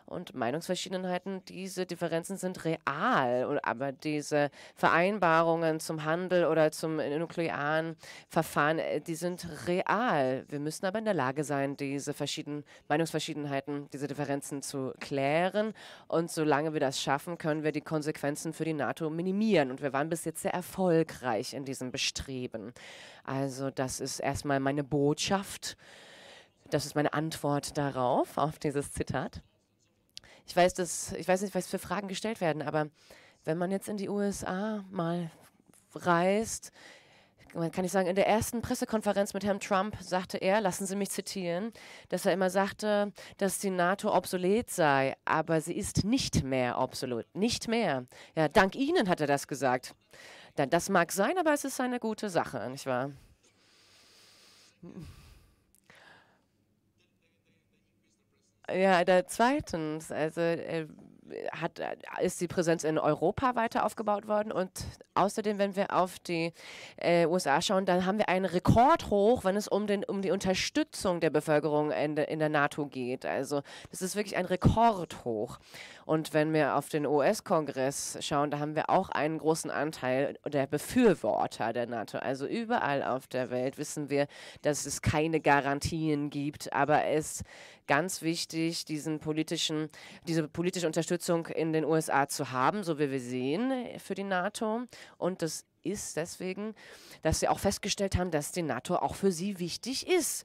Und Meinungsverschiedenheiten, diese Differenzen sind real. Aber diese Vereinbarungen zum Handel oder zum nuklearen Verfahren, äh, die sind real. Wir müssen aber in der Lage sein, diese verschiedenen Meinungsverschiedenheiten, diese Differenzen zu klären. Und solange wir das schaffen, können wir die Konsequenzen für die NATO minimieren. Und wir waren bis jetzt sehr erfolgreich in diesem Bestreben. Also das ist erstmal meine Botschaft. Das ist meine Antwort darauf, auf dieses Zitat ich weiß, dass, ich weiß nicht, was für Fragen gestellt werden, aber wenn man jetzt in die USA mal reist, kann ich sagen, in der ersten Pressekonferenz mit Herrn Trump sagte er, lassen Sie mich zitieren, dass er immer sagte, dass die NATO obsolet sei, aber sie ist nicht mehr obsolet, nicht mehr. Ja, dank Ihnen hat er das gesagt. Das mag sein, aber es ist eine gute Sache, nicht wahr? Ja, der zweitens, also äh, hat, äh, ist die Präsenz in Europa weiter aufgebaut worden und außerdem, wenn wir auf die äh, USA schauen, dann haben wir einen Rekordhoch, wenn es um, den, um die Unterstützung der Bevölkerung in, in der NATO geht. Also das ist wirklich ein Rekordhoch. Und wenn wir auf den US-Kongress schauen, da haben wir auch einen großen Anteil der Befürworter der NATO. Also überall auf der Welt wissen wir, dass es keine Garantien gibt, aber es ist ganz wichtig, diesen politischen, diese politische Unterstützung in den USA zu haben, so wie wir sehen äh, für die NATO. Und das ist deswegen, dass sie auch festgestellt haben, dass die NATO auch für sie wichtig ist.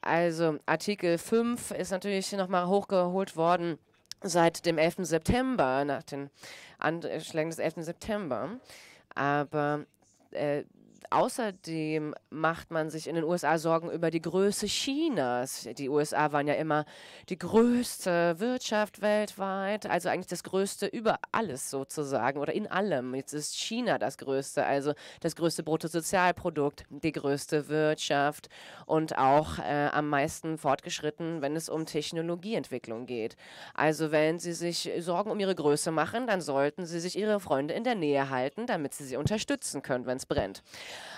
Also Artikel 5 ist natürlich nochmal hochgeholt worden seit dem 11. September, nach den Anschlägen des 11. September. Aber äh, außerdem macht man sich in den USA Sorgen über die Größe Chinas. Die USA waren ja immer die größte Wirtschaft weltweit, also eigentlich das größte über alles sozusagen oder in allem. Jetzt ist China das größte, also das größte Bruttosozialprodukt, die größte Wirtschaft und auch äh, am meisten fortgeschritten, wenn es um Technologieentwicklung geht. Also wenn Sie sich Sorgen um Ihre Größe machen, dann sollten Sie sich Ihre Freunde in der Nähe halten, damit Sie sie unterstützen können, wenn es brennt.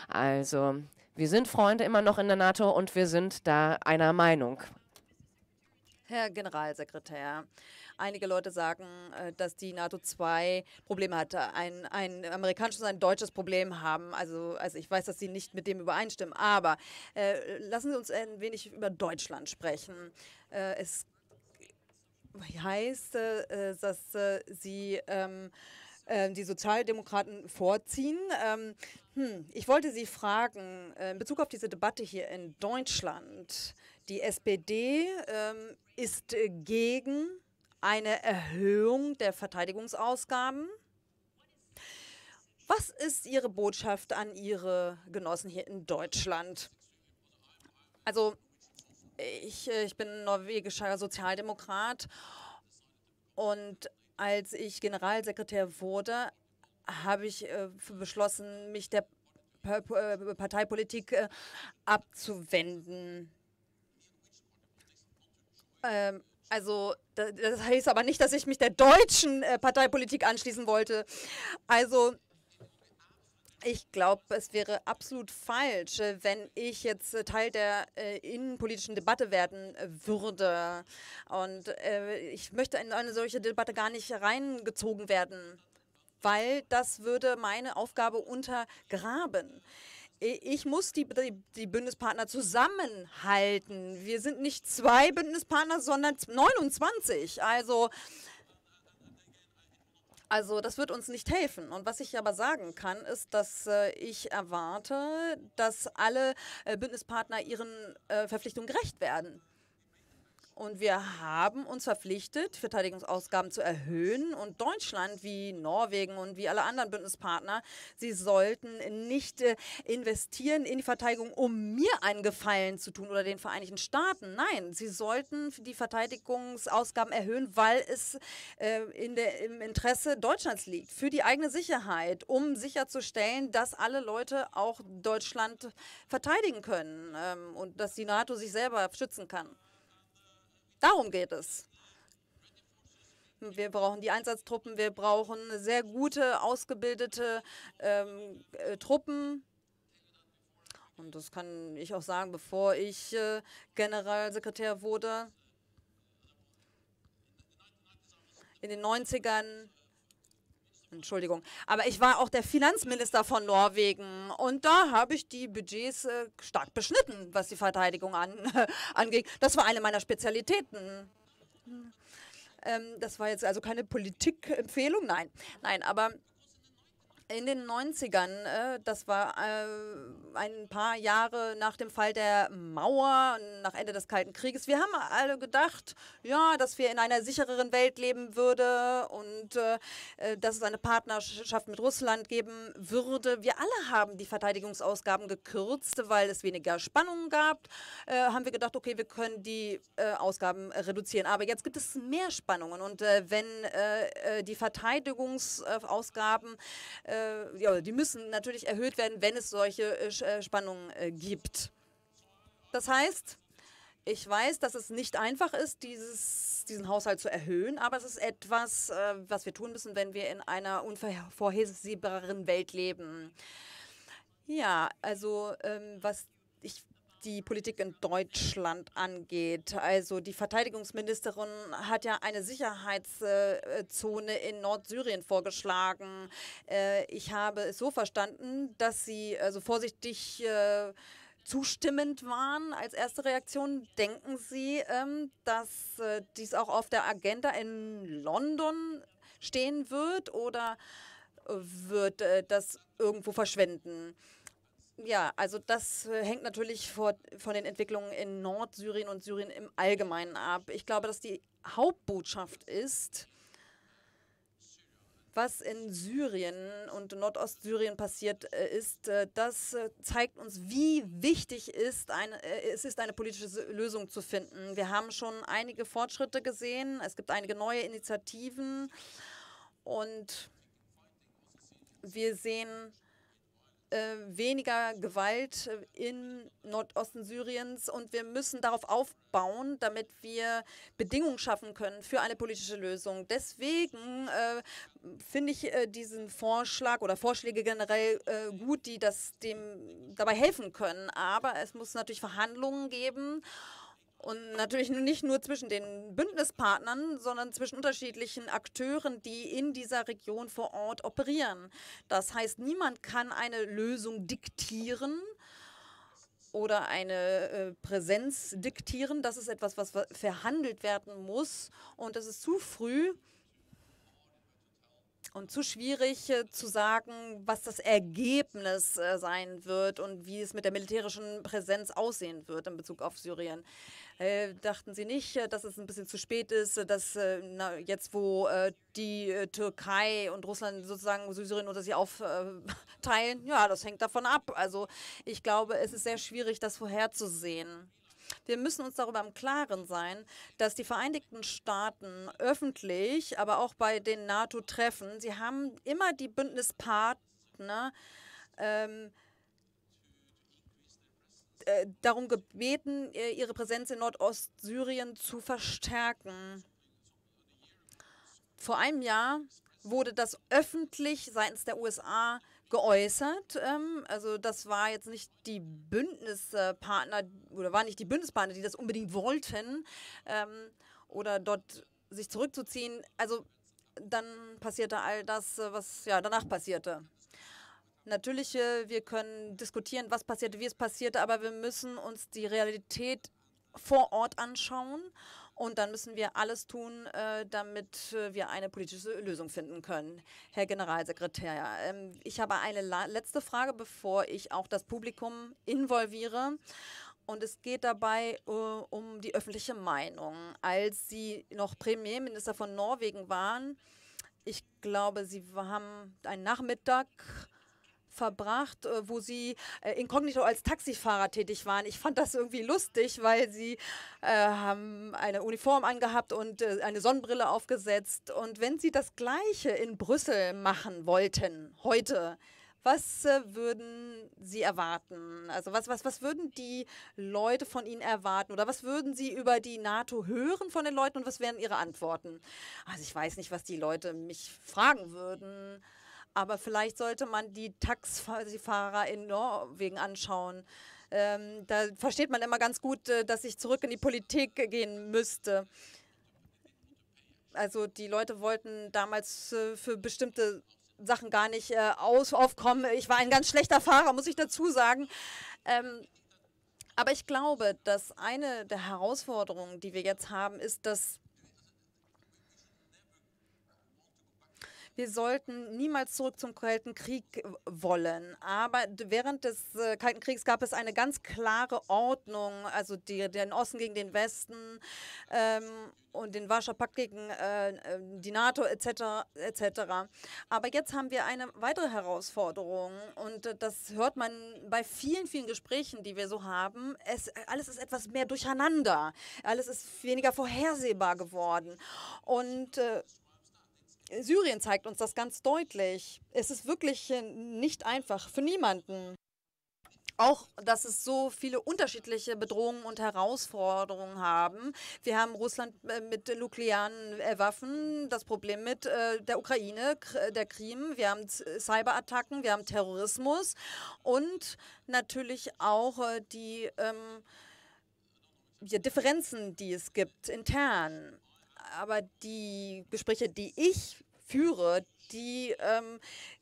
Also wir sind Freunde immer noch in der NATO und wir sind da einer Meinung. Herr Generalsekretär, einige Leute sagen, äh, dass die NATO zwei Probleme hat, Ein, ein amerikanisches und ein deutsches Problem haben. Also, also ich weiß, dass Sie nicht mit dem übereinstimmen. Aber äh, lassen Sie uns ein wenig über Deutschland sprechen. Äh, es heißt, äh, dass äh, Sie... Ähm, äh, die Sozialdemokraten vorziehen. Ähm, hm, ich wollte Sie fragen, äh, in Bezug auf diese Debatte hier in Deutschland. Die SPD ähm, ist gegen eine Erhöhung der Verteidigungsausgaben. Was ist Ihre Botschaft an Ihre Genossen hier in Deutschland? Also, ich, äh, ich bin norwegischer Sozialdemokrat und als ich Generalsekretär wurde, habe ich äh, beschlossen, mich der pa pa äh, Parteipolitik äh, abzuwenden. Ähm, also das, heißt aber nicht, dass ich mich der deutschen äh, Parteipolitik anschließen wollte. Also ich glaube, es wäre absolut falsch, äh, wenn ich jetzt äh, Teil der äh, innenpolitischen Debatte werden würde. Und äh, ich möchte in eine solche Debatte gar nicht reingezogen werden weil das würde meine Aufgabe untergraben ich muss die, die, Bündnispartner zusammenhalten. Wir sind nicht zwei Bündnispartner, sondern 29. Also, also das wird uns nicht helfen. Und was ich aber sagen kann, ist, dass äh, ich erwarte, dass alle äh, Bündnispartner ihren äh, Verpflichtungen gerecht werden. Und wir haben uns verpflichtet, Verteidigungsausgaben zu erhöhen. Und Deutschland, wie Norwegen und wie alle anderen Bündnispartner, sie sollten nicht äh, investieren in die Verteidigung, um mir einen Gefallen zu tun oder den Vereinigten Staaten. Nein, sie sollten die Verteidigungsausgaben erhöhen, weil es äh, in der, im Interesse Deutschlands liegt, für die eigene Sicherheit, um sicherzustellen, dass alle Leute auch Deutschland verteidigen können ähm, und dass die NATO sich selber schützen kann. Darum geht es. Wir brauchen die Einsatztruppen, wir brauchen sehr gute, ausgebildete ähm, äh, Truppen. Und das kann ich auch sagen, bevor ich äh, Generalsekretär wurde. In den 90ern Entschuldigung. Aber ich war auch der Finanzminister von Norwegen und da habe ich die Budgets äh, stark beschnitten, was die Verteidigung an, äh, [LAUGHS] angeht. Das war eine meiner Spezialitäten. Hm. Ähm, das war jetzt also keine Politikempfehlung, nein. Nein, aber in den 90ern, äh, das war äh, ein paar Jahre nach dem Fall der Mauer, nach Ende des Kalten Krieges, wir haben alle gedacht, ja, dass wir in einer sichereren Welt leben würde und äh, dass es eine Partnerschaft mit Russland geben würde. Wir alle haben die Verteidigungsausgaben gekürzt, weil es weniger Spannungen gab. haben wir gedacht, okay, wir können die Ausgaben reduzieren. Aber jetzt gibt es mehr Spannungen und wenn die Verteidigungsausgaben äh, äh, ja, die müssen natürlich erhöht werden, wenn es solche äh, äh, Spannungen äh, gibt. Das heißt, ich weiß, dass es nicht einfach ist, dieses, diesen Haushalt zu erhöhen, aber es ist etwas, äh, was wir tun müssen, wenn wir in einer unvorhersehbaren Welt leben. Ja, also ähm, was ich die Politik in Deutschland angeht. Also die Verteidigungsministerin hat ja eine Sicherheitszone in Nordsyrien vorgeschlagen. Äh, ich habe es so verstanden, dass sie also vorsichtig äh, zustimmend waren als erste Reaktion. Denken Sie, ähm, dass äh, dies auch auf der Agenda in London stehen wird oder wird das irgendwo verschwenden? Ja, also das äh, hängt natürlich vor, von den Entwicklungen in Nordsyrien und Syrien im Allgemeinen ab. Ich glaube, dass die Hauptbotschaft ist, was in Syrien und Nordostsyrien passiert äh, ist, äh, das zeigt uns, wie wichtig ist eine, es ist, eine politische Lösung zu finden. Wir haben schon einige Fortschritte gesehen. Es gibt einige neue Initiativen. Und wir sehen äh, weniger Gewalt äh, im Nordosten Syriens und wir müssen darauf aufbauen, damit wir Bedingungen schaffen können für eine politische Lösung. Deswegen äh, finde ich äh, diesen Vorschlag oder Vorschläge generell äh, gut, die das dem dabei helfen können. Aber es muss natürlich Verhandlungen geben. Und natürlich nicht nur zwischen den Bündnispartnern, sondern zwischen unterschiedlichen Akteuren, die in dieser Region vor Ort operieren. Das heißt, niemand kann eine Lösung diktieren oder eine äh, Präsenz diktieren. Das ist etwas, was verhandelt werden muss. Und es ist zu früh und zu schwierig äh, zu sagen, was das Ergebnis äh, sein wird und wie es mit der militärischen Präsenz aussehen wird in Bezug auf Syrien. Äh, dachten Sie nicht, äh, dass es ein bisschen zu spät ist, äh, dass äh, na, jetzt, wo äh, die Türkei und Russland sozusagen Syrien unter sich aufteilen? [LAUGHS] ja, das hängt davon ab. Also ich glaube, es ist sehr schwierig, das vorherzusehen. Wir müssen uns darüber im Klaren sein, dass die Vereinigten Staaten öffentlich, aber auch bei den NATO-Treffen, sie haben immer die Bündnispartner, ähm, äh, darum gebeten, äh, ihre Präsenz in Nordostsyrien zu verstärken. Vor einem Jahr wurde das öffentlich seitens der USA geäußert. Ähm, also das war jetzt nicht die Bündnispartner oder waren nicht die Bündnispartner, die das unbedingt wollten ähm, oder dort sich zurückzuziehen. Also dann passierte all das, äh, was ja danach passierte. Natürlich, äh, wir können diskutieren, was passierte, wie es passierte, aber wir müssen uns die Realität vor Ort anschauen und dann müssen wir alles tun, äh, damit äh, wir eine politische Lösung finden können. Herr Generalsekretär, ähm, ich habe eine letzte Frage, bevor ich auch das Publikum involviere. Und es geht dabei um die öffentliche Meinung. Als Sie noch Premierminister von Norwegen waren, ich glaube, Sie haben einen Nachmittag verbracht, äh, wo sie äh, inkognito als Taxifahrer tätig waren. Ich fand das irgendwie lustig, weil sie äh, haben eine Uniform angehabt und äh, eine Sonnenbrille aufgesetzt. Und wenn sie das Gleiche in Brüssel machen wollten heute, was äh, würden Sie erwarten? Also was, was, was würden die Leute von Ihnen erwarten? Oder was würden Sie über die NATO hören von den Leuten und was wären Ihre Antworten? Also ich weiß nicht, was die Leute mich fragen würden. Aber vielleicht sollte man die Taxifahrer in Norwegen ne, anschauen. Ähm, da versteht man immer ganz gut, äh, dass ich zurück in die Politik gehen müsste. Also die Leute wollten damals äh, für bestimmte Sachen gar nicht äh, aus, aufkommen. Ich war ein ganz schlechter Fahrer, muss ich dazu sagen. Ähm, aber ich glaube, dass eine der Herausforderungen, die wir jetzt haben, ist, dass wir sollten niemals zurück zum Kalten Krieg wollen. Aber während des äh, Kalten Kriegs gab es eine ganz klare Ordnung, also die, den Osten gegen den Westen ähm, und den Warschauer Pakt gegen äh, äh die NATO etc. etc. Aber jetzt haben wir eine weitere Herausforderung und äh, das hört man bei vielen, vielen Gesprächen, die wir so haben. Es, alles ist etwas mehr durcheinander, alles ist weniger vorhersehbar geworden und äh, Syrien zeigt uns das ganz deutlich. Es ist wirklich äh, nicht einfach für niemanden. Auch, dass es so viele unterschiedliche Bedrohungen und Herausforderungen haben. Wir haben Russland äh, mit nuklearen äh, Waffen, das Problem mit der Ukraine, der Krim, wir haben Cyberattacken, wir haben Terrorismus und natürlich auch die, ähm, die Differenzen, die es gibt intern aber die Gespräche, die ich führe, die ähm,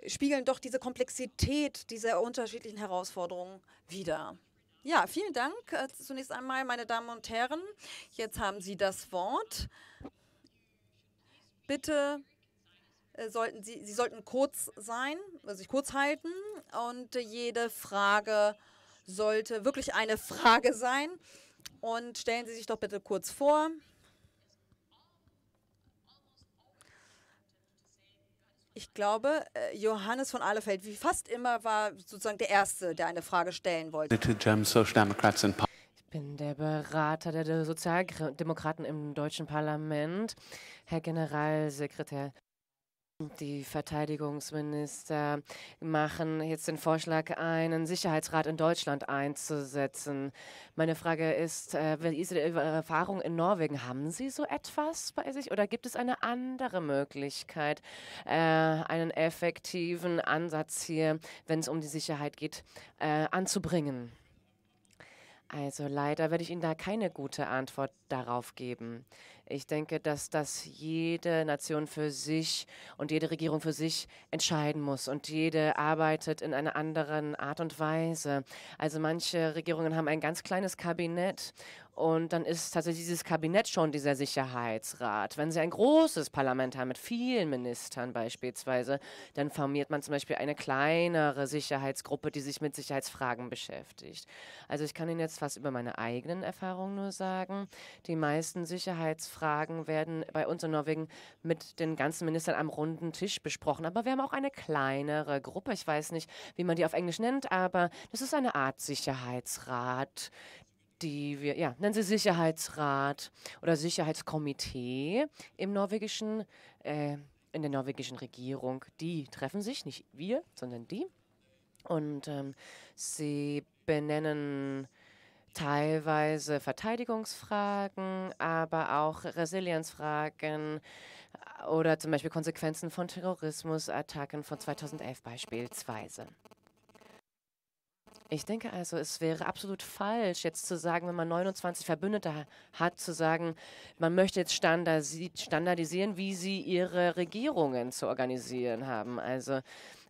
spiegeln doch diese Komplexität dieser unterschiedlichen Herausforderungen wider. Ja, vielen Dank äh, zunächst einmal, meine Damen und Herren. Jetzt haben Sie das Wort. Bitte äh, sollten Sie, Sie sollten kurz sein, also sich kurz halten und jede Frage sollte wirklich eine Frage sein. Und stellen Sie sich doch bitte kurz vor. Ich glaube, äh, Johannes von Ahlefeld, wie fast immer, war sozusagen der Erste, der eine Frage stellen wollte. Ich bin der Berater der Sozialdemokraten im deutschen Parlament, Herr Generalsekretär. Die Verteidigungsminister machen jetzt den Vorschlag, einen Sicherheitsrat in Deutschland einzusetzen. Meine Frage ist, äh, wie ist Ihre Erfahrung in Norwegen? Haben Sie so etwas bei sich oder gibt es eine andere Möglichkeit, äh, einen effektiven Ansatz hier, wenn es um die Sicherheit geht, äh, anzubringen? Also leider werde ich Ihnen da keine gute Antwort darauf geben. Ich denke, dass das jede Nation für sich und jede Regierung für sich entscheiden muss. Und jede arbeitet in einer anderen Art und Weise. Also manche Regierungen haben ein ganz kleines Kabinett und dann ist tatsächlich dieses Kabinett schon dieser Sicherheitsrat. Wenn Sie ein großes Parlament haben mit vielen Ministern beispielsweise, dann formiert man zum Beispiel eine kleinere Sicherheitsgruppe, die sich mit Sicherheitsfragen beschäftigt. Also ich kann Ihnen jetzt fast über meine eigenen Erfahrungen nur sagen. Die meisten Sicherheitsfragen werden bei uns in Norwegen mit den ganzen Ministern am runden Tisch besprochen. Aber wir haben auch eine kleinere Gruppe. Ich weiß nicht, wie man die auf Englisch nennt, aber das ist eine Art Sicherheitsrat die wir, ja, nennen sie Sicherheitsrat oder Sicherheitskomitee im norwegischen, äh, in der norwegischen Regierung. Die treffen sich, nicht wir, sondern die. Und ähm, sie benennen teilweise Verteidigungsfragen, aber auch Resilienzfragen äh, oder zum Beispiel Konsequenzen von Terrorismusattacken von 2011 beispielsweise. Ich denke also, es wäre absolut falsch, jetzt zu sagen, wenn man 29 Verbündete hat, zu sagen, man möchte jetzt standardisieren, wie sie ihre Regierungen zu organisieren haben. Also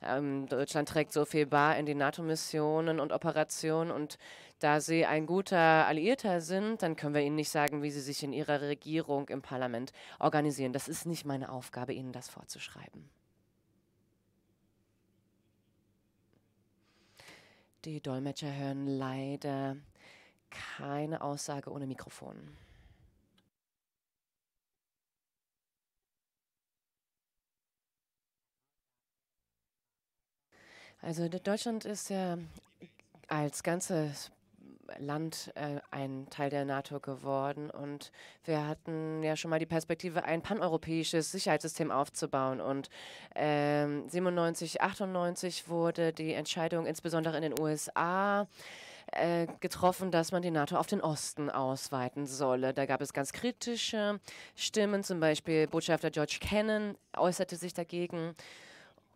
ähm, Deutschland trägt so viel Bar in die NATO-Missionen und Operationen und da sie ein guter Alliierter sind, dann können wir ihnen nicht sagen, wie sie sich in ihrer Regierung im Parlament organisieren. Das ist nicht meine Aufgabe, ihnen das vorzuschreiben. Die Dolmetscher hören leider keine Aussage ohne Mikrofon. Also Deutschland ist ja als ganzes Land äh, ein Teil der NATO geworden. Und wir hatten ja schon mal die Perspektive, ein paneuropäisches Sicherheitssystem aufzubauen. Und ähm, 97, 98 wurde die Entscheidung insbesondere in den USA äh, getroffen, dass man die NATO auf den Osten ausweiten solle. Da gab es ganz kritische Stimmen, zum Beispiel Botschafter George Kennan äußerte sich dagegen.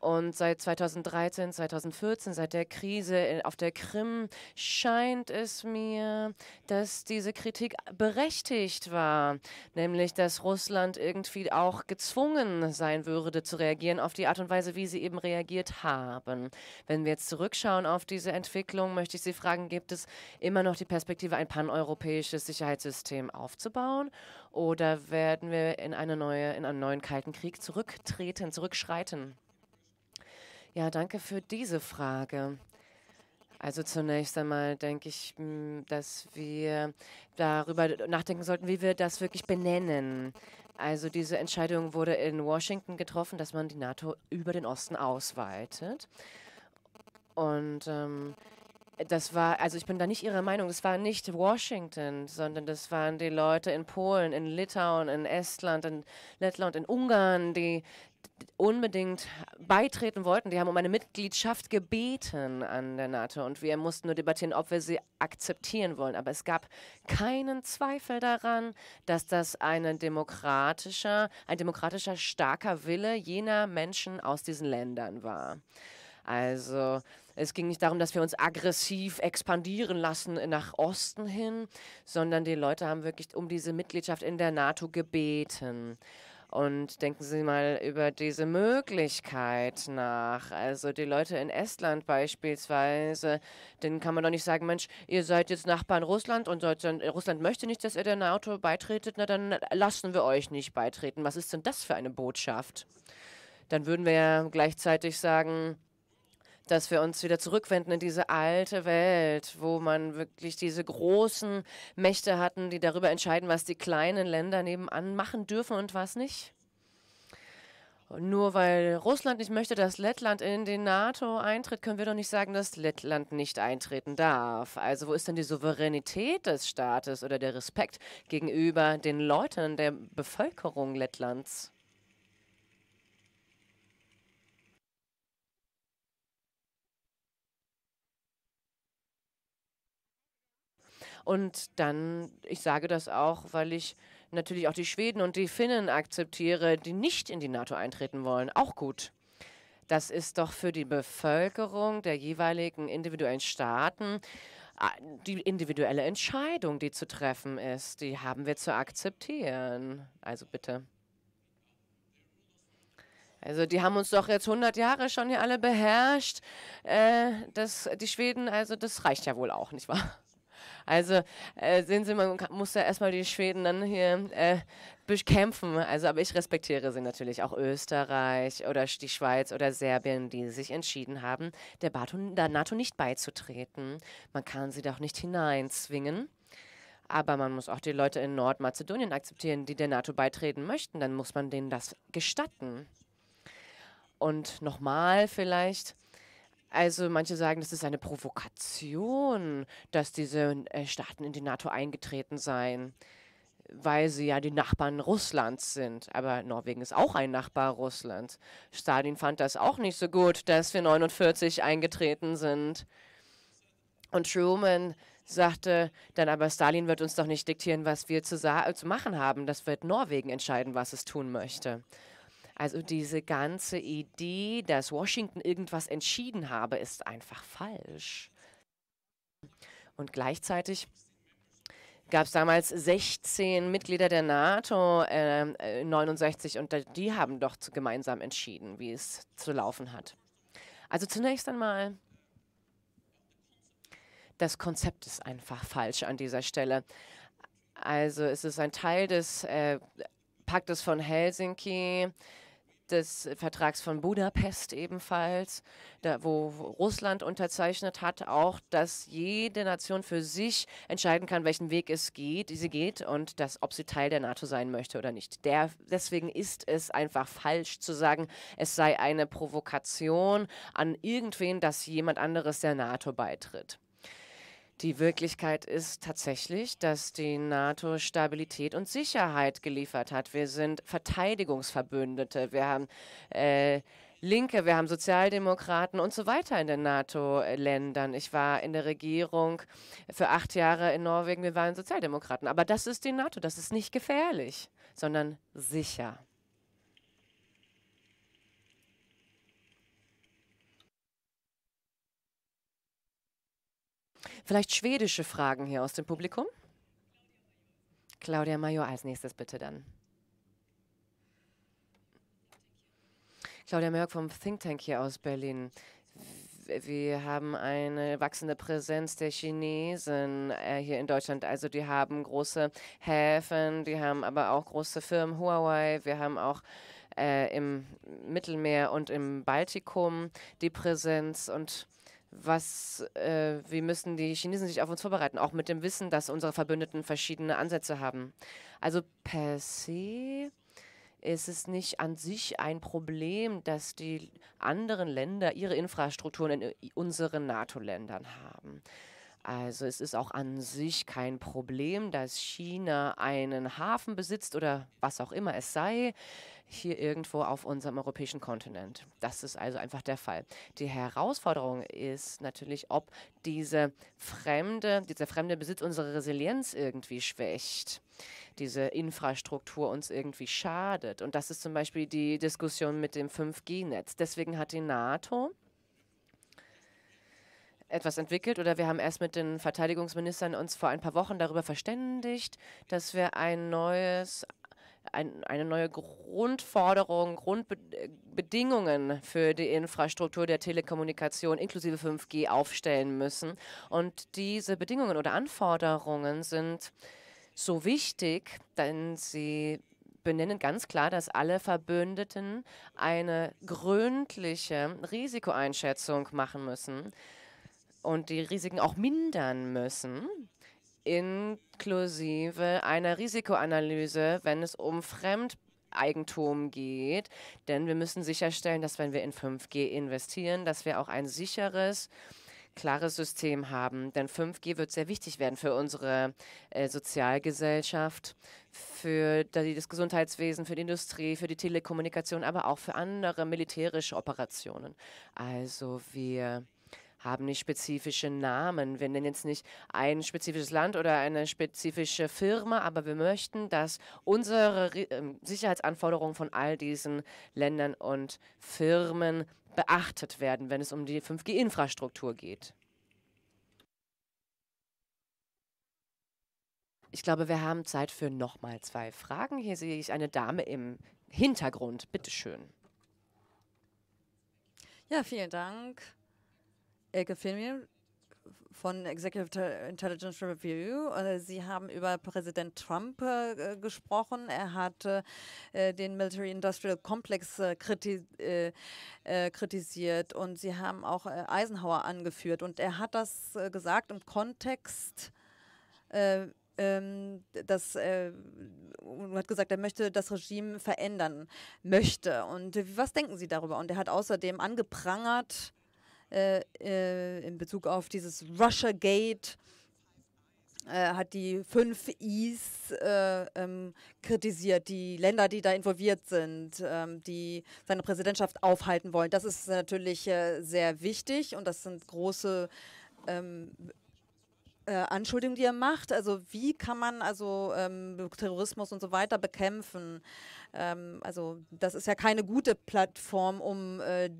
Und seit 2013, 2014, seit der Krise äh, auf der Krim, scheint es mir, dass diese Kritik berechtigt war. Nämlich, dass Russland irgendwie auch gezwungen sein würde, zu reagieren auf die Art und Weise, wie sie eben reagiert haben. Wenn wir jetzt zurückschauen auf diese Entwicklung, möchte ich Sie fragen, gibt es immer noch die Perspektive, ein paneuropäisches Sicherheitssystem aufzubauen? Oder werden wir in, eine neue, in einen neuen Kalten Krieg zurücktreten, zurückschreiten? Ja, danke für diese Frage. Also zunächst einmal denke ich, hm, dass wir darüber nachdenken sollten, wie wir das wirklich benennen. Also diese Entscheidung wurde in Washington getroffen, dass man die NATO über den Osten ausweitet. Und ähm, das war, also ich bin da nicht Ihrer Meinung, das war nicht Washington, sondern das waren die Leute in Polen, in Litauen, in Estland, in Lettland, in Ungarn, die unbedingt beitreten wollten. Die haben um eine Mitgliedschaft gebeten an der NATO und wir mussten nur debattieren, ob wir sie akzeptieren wollen. Aber es gab keinen Zweifel daran, dass das eine demokratischer, ein demokratischer starker Wille jener Menschen aus diesen Ländern war. Also es ging nicht darum, dass wir uns aggressiv expandieren lassen nach Osten hin, sondern die Leute haben wirklich um diese Mitgliedschaft in der NATO gebeten. Und denken Sie mal über diese Möglichkeit nach. Also die Leute in Estland beispielsweise, denen kann man doch nicht sagen, Mensch, ihr seid jetzt Nachbarn Russland und Deutschland, Russland möchte nicht, dass ihr der NATO beitretet, na dann lassen wir euch nicht beitreten. Was ist denn das für eine Botschaft? Dann würden wir ja gleichzeitig sagen, dass wir uns wieder zurückwenden in diese alte Welt, wo man wirklich diese großen Mächte hatten, die darüber entscheiden, was die kleinen Länder nebenan machen dürfen und was nicht. Und nur weil Russland nicht möchte, dass Lettland in den NATO eintritt, können wir doch nicht sagen, dass Lettland nicht eintreten darf. Also wo ist denn die Souveränität des Staates oder der Respekt gegenüber den Leuten der Bevölkerung Lettlands? Und dann, ich sage das auch, weil ich natürlich auch die Schweden und die Finnen akzeptiere, die nicht in die NATO eintreten wollen. Auch gut. Das ist doch für die Bevölkerung der jeweiligen individuellen Staaten ah, die individuelle Entscheidung, die zu treffen ist. Die haben wir zu akzeptieren. Also bitte. Also die haben uns doch jetzt 100 Jahre schon hier alle beherrscht. Äh, das, die Schweden, also das reicht ja wohl auch, nicht wahr? Also äh, sehen Sie, man muss ja erstmal die Schweden dann hier äh, bekämpfen. Also, aber ich respektiere sie natürlich auch Österreich oder die Schweiz oder Serbien, die sich entschieden haben, der, der NATO nicht beizutreten. Man kann sie doch nicht hineinzwingen. Aber man muss auch die Leute in Nordmazedonien akzeptieren, die der NATO beitreten möchten. Dann muss man denen das gestatten. Und nochmal vielleicht, also manche sagen, das ist eine Provokation, dass diese äh, Staaten in die NATO eingetreten seien, weil sie ja die Nachbarn Russlands sind. Aber Norwegen ist auch ein Nachbar Russlands. Stalin fand das auch nicht so gut, dass wir 1949 eingetreten sind. Und Truman sagte dann aber, Stalin wird uns doch nicht diktieren, was wir zu, zu machen haben. Das wird Norwegen entscheiden, was es tun möchte. Also diese ganze Idee, dass Washington irgendwas entschieden habe, ist einfach falsch. Und gleichzeitig gab es damals 16 Mitglieder der NATO, ähm, äh, 69, und die haben doch gemeinsam entschieden, wie es zu laufen hat. Also zunächst einmal, das Konzept ist einfach falsch an dieser Stelle. Also es ist ein Teil des äh, Paktes von Helsinki, des Vertrags von Budapest ebenfalls, da, wo Russland unterzeichnet hat, auch, dass jede Nation für sich entscheiden kann, welchen Weg es geht, sie geht und dass, ob sie Teil der NATO sein möchte oder nicht. Der, deswegen ist es einfach falsch zu sagen, es sei eine Provokation an irgendwen, dass jemand anderes der NATO beitritt. Die Wirklichkeit ist tatsächlich, dass die NATO Stabilität und Sicherheit geliefert hat. Wir sind Verteidigungsverbündete. Wir haben äh, Linke, wir haben Sozialdemokraten und so weiter in den NATO-Ländern. Ich war in der Regierung für acht Jahre in Norwegen. Wir waren Sozialdemokraten. Aber das ist die NATO. Das ist nicht gefährlich, sondern sicher. Vielleicht schwedische Fragen hier aus dem Publikum? Claudia Major als nächstes bitte dann. Claudia Mörk vom Think Tank hier aus Berlin. Wir haben eine wachsende Präsenz der Chinesen äh, hier in Deutschland. Also die haben große Häfen, die haben aber auch große Firmen, Huawei. Wir haben auch äh, im Mittelmeer und im Baltikum die Präsenz und was äh, wir müssen die Chinesen sich auf uns vorbereiten, auch mit dem Wissen, dass unsere Verbündeten verschiedene Ansätze haben. Also per se ist es nicht an sich ein Problem, dass die anderen Länder ihre Infrastrukturen in äh, unseren NATO-Ländern haben. Also es ist auch an sich kein Problem, dass China einen Hafen besitzt oder was auch immer es sei, hier irgendwo auf unserem europäischen Kontinent. Das ist also einfach der Fall. Die Herausforderung ist natürlich, ob diese fremde, dieser fremde Besitz unsere Resilienz irgendwie schwächt, diese Infrastruktur uns irgendwie schadet. Und das ist zum Beispiel die Diskussion mit dem 5G-Netz. Deswegen hat die NATO etwas entwickelt oder wir haben erst mit den Verteidigungsministern uns vor ein paar Wochen darüber verständigt, dass wir ein neues ein, eine neue Grundforderung, Grundbedingungen für die Infrastruktur der Telekommunikation inklusive 5G aufstellen müssen. Und diese Bedingungen oder Anforderungen sind so wichtig, denn sie benennen ganz klar, dass alle Verbündeten eine gründliche Risikoeinschätzung machen müssen und die Risiken auch mindern müssen, inklusive einer Risikoanalyse, wenn es um Fremdeigentum geht. Denn wir müssen sicherstellen, dass wenn wir in 5G investieren, dass wir auch ein sicheres, klares System haben. Denn 5G wird sehr wichtig werden für unsere äh, Sozialgesellschaft, für das Gesundheitswesen, für die Industrie, für die Telekommunikation, aber auch für andere militärische Operationen. Also wir haben nicht spezifische Namen. Wir nennen jetzt nicht ein spezifisches Land oder eine spezifische Firma, aber wir möchten, dass unsere ähm, Sicherheitsanforderungen von all diesen Ländern und Firmen beachtet werden, wenn es um die 5G-Infrastruktur geht. Ich glaube, wir haben Zeit für nochmal zwei Fragen. Hier sehe ich eine Dame im Hintergrund. Bitte schön. Ja, vielen Dank. Äh, Elke Filmier von Executive Intelligence Review. Äh, sie haben über Präsident Trump äh, gesprochen. Er hat äh, den Military Industrial Complex äh, kriti äh, kritisiert und Sie haben auch Eisenhower angeführt. Und er hat das gesagt im Kontext ähm, das äh, hat gesagt, er möchte das Regime verändern möchte. Und was denken Sie darüber? Und er hat außerdem angeprangert, äh, äh, in Bezug auf dieses Russia Gate äh, hat die fünf Is äh, ähm, kritisiert, die Länder, die da involviert sind, ähm, die seine Präsidentschaft aufhalten wollen. Das ist natürlich äh, sehr wichtig und das sind große ähm, äh, Anschuldigungen, die er macht. Also wie kann man also ähm, Terrorismus und so weiter bekämpfen? Ähm, also das ist ja keine gute Plattform, um äh,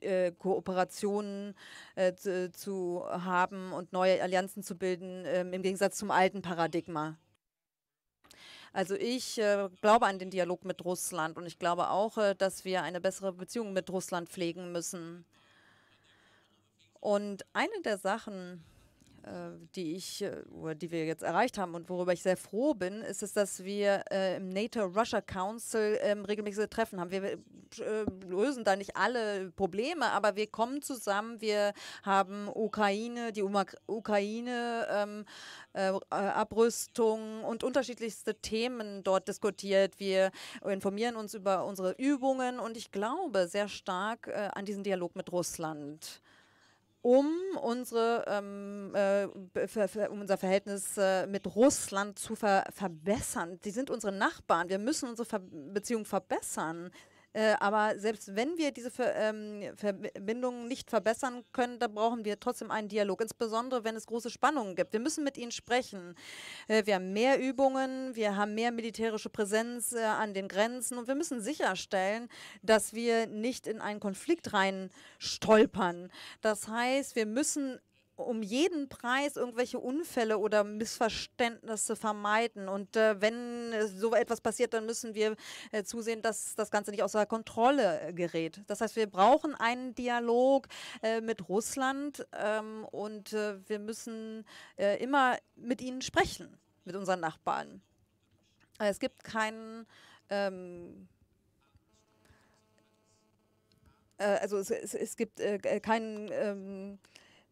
äh, Kooperationen äh, zu, zu, haben und neue Allianzen zu bilden, ähm, im Gegensatz zum alten Paradigma. Also ich äh, glaube an den Dialog mit Russland und ich glaube auch, äh, dass wir eine bessere Beziehung mit Russland pflegen müssen. Und eine der Sachen, äh, die ich äh, oder die wir jetzt erreicht haben und worüber ich sehr froh bin, ist es, dass wir äh, im NATO Russia Council ähm, regelmäßige Treffen haben. Wir äh, lösen da nicht alle Probleme, aber wir kommen zusammen. Wir haben Ukraine, die Uma Ukraine ähm, äh, Abrüstung und unterschiedlichste Themen dort diskutiert. Wir informieren uns über unsere Übungen und ich glaube sehr stark äh, an diesen Dialog mit Russland um unsere ähm, äh, um unser Verhältnis äh, mit Russland zu ver verbessern. Die sind unsere Nachbarn. Wir müssen unsere ver Beziehung verbessern. Äh, aber selbst wenn wir diese Ver ähm, Verbindungen nicht verbessern können, da brauchen wir trotzdem einen Dialog, insbesondere wenn es große Spannungen gibt. Wir müssen mit ihnen sprechen. Äh, wir haben mehr Übungen, wir haben mehr militärische Präsenz äh, an den Grenzen und wir müssen sicherstellen, dass wir nicht in einen Konflikt rein stolpern. Das heißt, wir müssen um jeden Preis irgendwelche Unfälle oder Missverständnisse vermeiden. Und äh, wenn äh, so etwas passiert, dann müssen wir äh, zusehen, dass das Ganze nicht außer Kontrolle äh, gerät. Das heißt, wir brauchen einen Dialog äh, mit Russland ähm, und äh, wir müssen immer mit ihnen sprechen, mit unseren Nachbarn. Es gibt keinen. Ähm, also es, es, es gibt keinen. Ähm,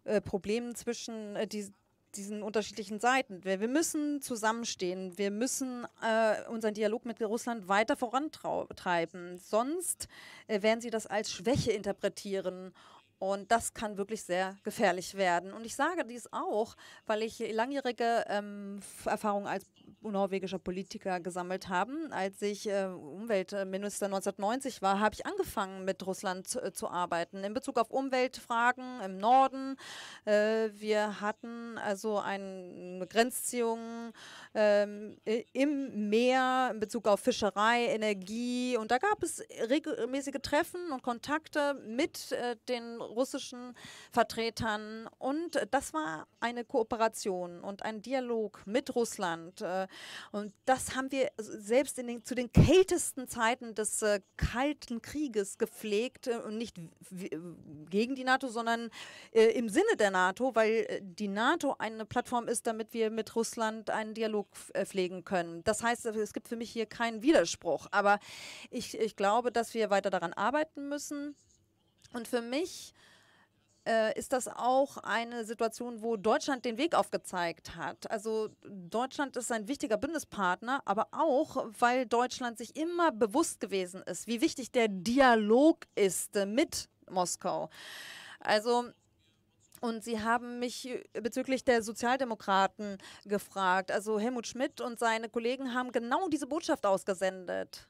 äh, Problemen zwischen äh, die, diesen unterschiedlichen Seiten. Wir, wir, müssen zusammenstehen. Wir müssen äh, unseren Dialog mit Russland weiter vorantreiben. Sonst äh, werden sie das als Schwäche interpretieren und das kann wirklich sehr gefährlich werden. Und ich sage dies auch, weil ich langjährige ähm, Erfahrungen als norwegischer Politiker gesammelt habe. Als ich äh, Umweltminister 1990 war, habe ich angefangen, mit Russland zu, äh, zu, arbeiten in Bezug auf Umweltfragen im Norden. Äh, wir hatten also eine Grenzziehung ähm, im Meer in Bezug auf Fischerei, Energie. Und da gab es regelmäßige Treffen und Kontakte mit äh, den russischen Vertretern. Und das war eine Kooperation und ein Dialog mit Russland. Äh, und das haben wir selbst den, zu den kältesten Zeiten des äh, Kalten Krieges gepflegt äh, und nicht gegen die NATO, sondern im Sinne der NATO, weil die NATO eine Plattform ist, damit wir mit Russland einen Dialog pflegen können. Das heißt, es gibt für mich hier keinen Widerspruch. Aber ich, ich glaube, dass wir weiter daran arbeiten müssen. Und für mich äh, ist das auch eine Situation, wo Deutschland den Weg aufgezeigt hat. Also Deutschland ist ein wichtiger Bündnispartner, aber auch, weil Deutschland sich immer bewusst gewesen ist, wie wichtig der Dialog ist mit Moskau. Also und sie haben mich bezüglich der Sozialdemokraten gefragt. Also Helmut Schmidt und seine Kollegen haben genau diese Botschaft ausgesendet.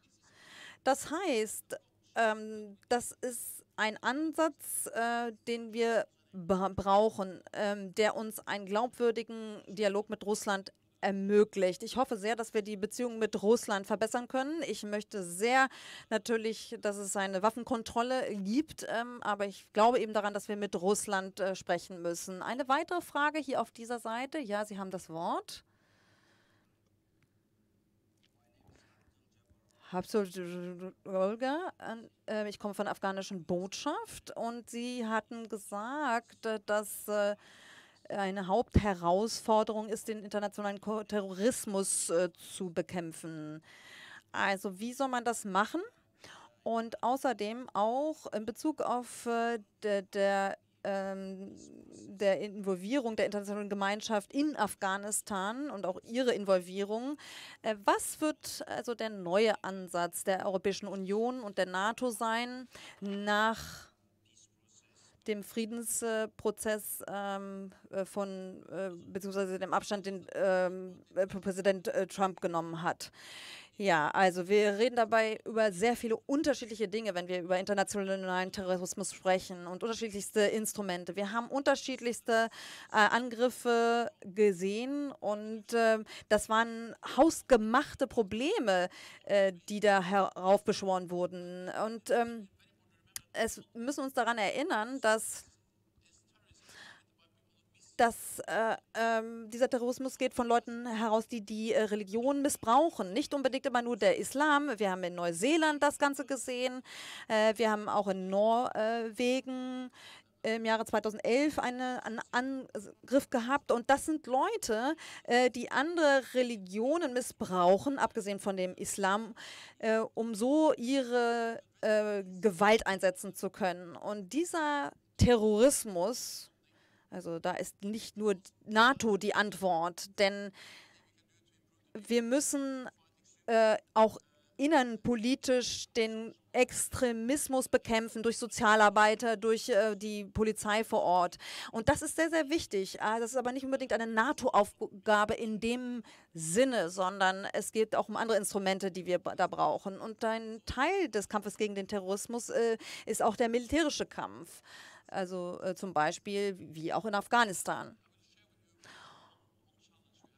Das heißt, ähm, das ist ein Ansatz, äh, den wir brauchen, ähm, der uns einen glaubwürdigen Dialog mit Russland ermöglicht. Ich hoffe sehr, dass wir die Beziehungen mit Russland verbessern können. Ich möchte sehr natürlich, dass es eine Waffenkontrolle gibt, ähm, aber ich glaube eben daran, dass wir mit Russland äh, sprechen müssen. Eine weitere Frage hier auf dieser Seite. Ja, Sie haben das Wort. Habsburger. Ähm, ich komme von der afghanischen Botschaft und sie hatten gesagt, äh, dass äh, eine Hauptherausforderung ist, den internationalen Terrorismus äh, zu bekämpfen. Also wie soll man das machen? Und außerdem auch in Bezug auf der ähm, der Involvierung der internationalen Gemeinschaft in Afghanistan und auch ihre Involvierung. Äh, was wird also der neue Ansatz der Europäischen Union und der NATO sein nach dem Friedensprozess ähm, äh, von, äh, beziehungsweise dem Abstand, den ähm, äh, Präsident äh, Trump genommen hat. Ja, also wir reden dabei über sehr viele unterschiedliche Dinge, wenn wir über internationalen Terrorismus sprechen und unterschiedlichste Instrumente. Wir haben unterschiedlichste äh, Angriffe gesehen und äh, das waren hausgemachte Probleme, äh, die da heraufbeschworen wurden. Und ähm, es müssen uns daran erinnern, dass dass äh, ähm, dieser Terrorismus geht von Leuten heraus, die die äh, Religion missbrauchen. Nicht unbedingt immer nur der Islam. Wir haben in Neuseeland das Ganze gesehen. Äh, wir haben auch in Norwegen im Jahre 2011 eine, einen Angriff gehabt. Und das sind Leute, äh, die andere Religionen missbrauchen, abgesehen von dem Islam, äh, um so ihre äh, Gewalt einsetzen zu können. Und dieser Terrorismus also da ist nicht nur NATO die Antwort, denn wir müssen äh, auch innenpolitisch den Extremismus bekämpfen durch Sozialarbeiter, durch äh, die Polizei vor Ort. Und das ist sehr, sehr wichtig. Ah, das ist aber nicht unbedingt eine NATO-Aufgabe in dem Sinne, sondern es geht auch um andere Instrumente, die wir da brauchen. Und ein Teil des Kampfes gegen den Terrorismus äh, ist auch der militärische Kampf. Also äh, zum Beispiel wie auch in Afghanistan.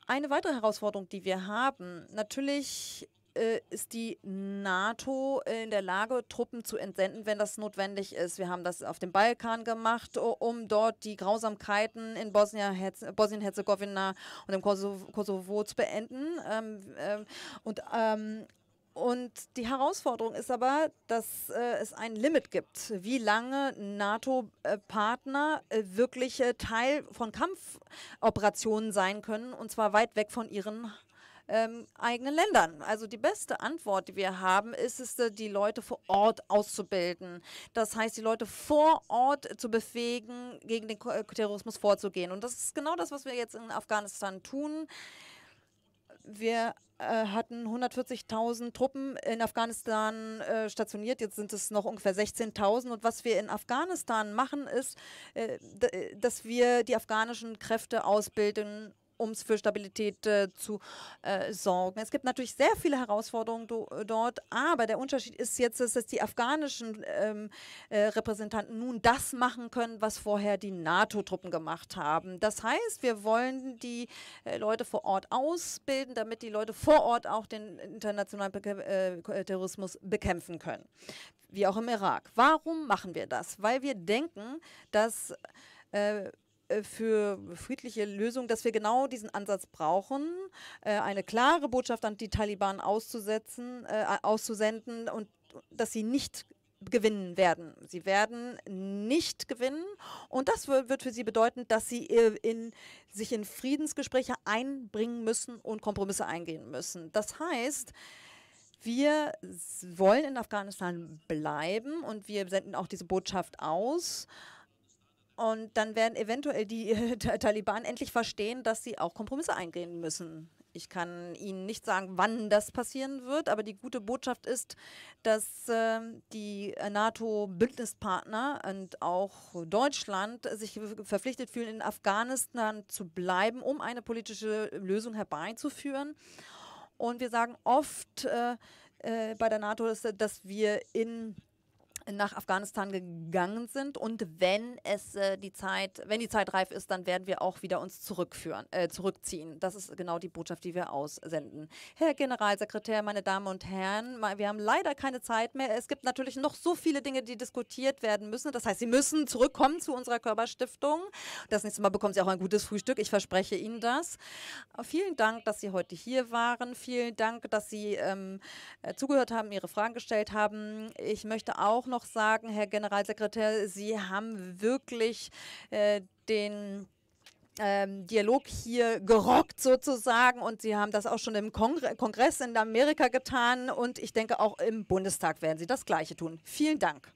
Eine weitere Herausforderung, die wir haben, natürlich äh, ist die NATO in der Lage, Truppen zu entsenden, wenn das notwendig ist. Wir haben das auf dem Balkan gemacht, um dort die Grausamkeiten in Bosnien-Herzegowina und im Kosovo, Kosovo zu beenden. Ähm, ähm, und ähm, und die Herausforderung ist aber, dass äh, es ein Limit gibt, wie lange NATO-Partner äh, wirklich äh, Teil von Kampfoperationen sein können, und zwar weit weg von ihren ähm, eigenen Ländern. Also die beste Antwort, die wir haben, ist es, äh, die Leute vor Ort auszubilden. Das heißt, die Leute vor Ort zu befähigen, gegen den Terrorismus vorzugehen. Und das ist genau das, was wir jetzt in Afghanistan tun wir äh, hatten 140.000 Truppen in Afghanistan äh, stationiert. Jetzt sind es noch ungefähr 16.000. Und was wir in Afghanistan machen, ist, äh, äh dass wir die afghanischen Kräfte ausbilden um für Stabilität äh, zu äh, sorgen. Es gibt natürlich sehr viele Herausforderungen do, äh, dort, aber der Unterschied ist jetzt, dass die afghanischen ähm, äh, Repräsentanten nun das machen können, was vorher die NATO-Truppen gemacht haben. Das heißt, wir wollen die äh, Leute vor Ort ausbilden, damit die Leute vor Ort auch den internationalen Beke äh, Terrorismus bekämpfen können wie auch im Irak. Warum machen wir das? Weil wir denken, dass äh, äh, für friedliche Lösung, dass wir genau diesen Ansatz brauchen, äh, eine klare Botschaft an die Taliban auszusetzen, äh, auszusenden und dass sie nicht gewinnen werden. Sie werden nicht gewinnen und das wird für sie bedeuten, dass sie in, sich in Friedensgespräche einbringen müssen und Kompromisse eingehen müssen. Das heißt, wir wollen in Afghanistan bleiben und wir senden auch diese Botschaft aus. Und dann werden eventuell die äh, [LAUGHS] Taliban endlich verstehen, dass sie auch Kompromisse eingehen müssen. Ich kann Ihnen nicht sagen, wann das passieren wird, aber die gute Botschaft ist, dass äh, die NATO-Bündnispartner und auch Deutschland sich verpflichtet fühlen, in Afghanistan zu bleiben, um eine politische Lösung herbeizuführen. Und wir sagen oft äh, äh, bei der NATO, dass, dass wir in Afghanistan nach Afghanistan gegangen sind und wenn es äh, die Zeit, wenn die Zeit reif ist, dann werden wir auch wieder uns zurückführen, äh, zurückziehen. Das ist genau die Botschaft, die wir aussenden. Herr Generalsekretär, meine Damen und Herren, wir haben leider keine Zeit mehr. Es gibt natürlich noch so viele Dinge, die diskutiert werden müssen. Das heißt, Sie müssen zurückkommen zu unserer Körperstiftung. Das nächste Mal bekommen Sie auch ein gutes Frühstück. Ich verspreche Ihnen das. Vielen Dank, dass Sie heute hier waren. Vielen Dank, dass Sie ähm, äh, zugehört haben, Ihre Fragen gestellt haben. Ich möchte auch noch sagen, Herr Generalsekretär, Sie haben wirklich äh, den ähm, Dialog hier gerockt sozusagen und Sie haben das auch schon im Kongre Kongress in Amerika getan und ich denke auch im Bundestag werden Sie das gleiche tun. Vielen Dank.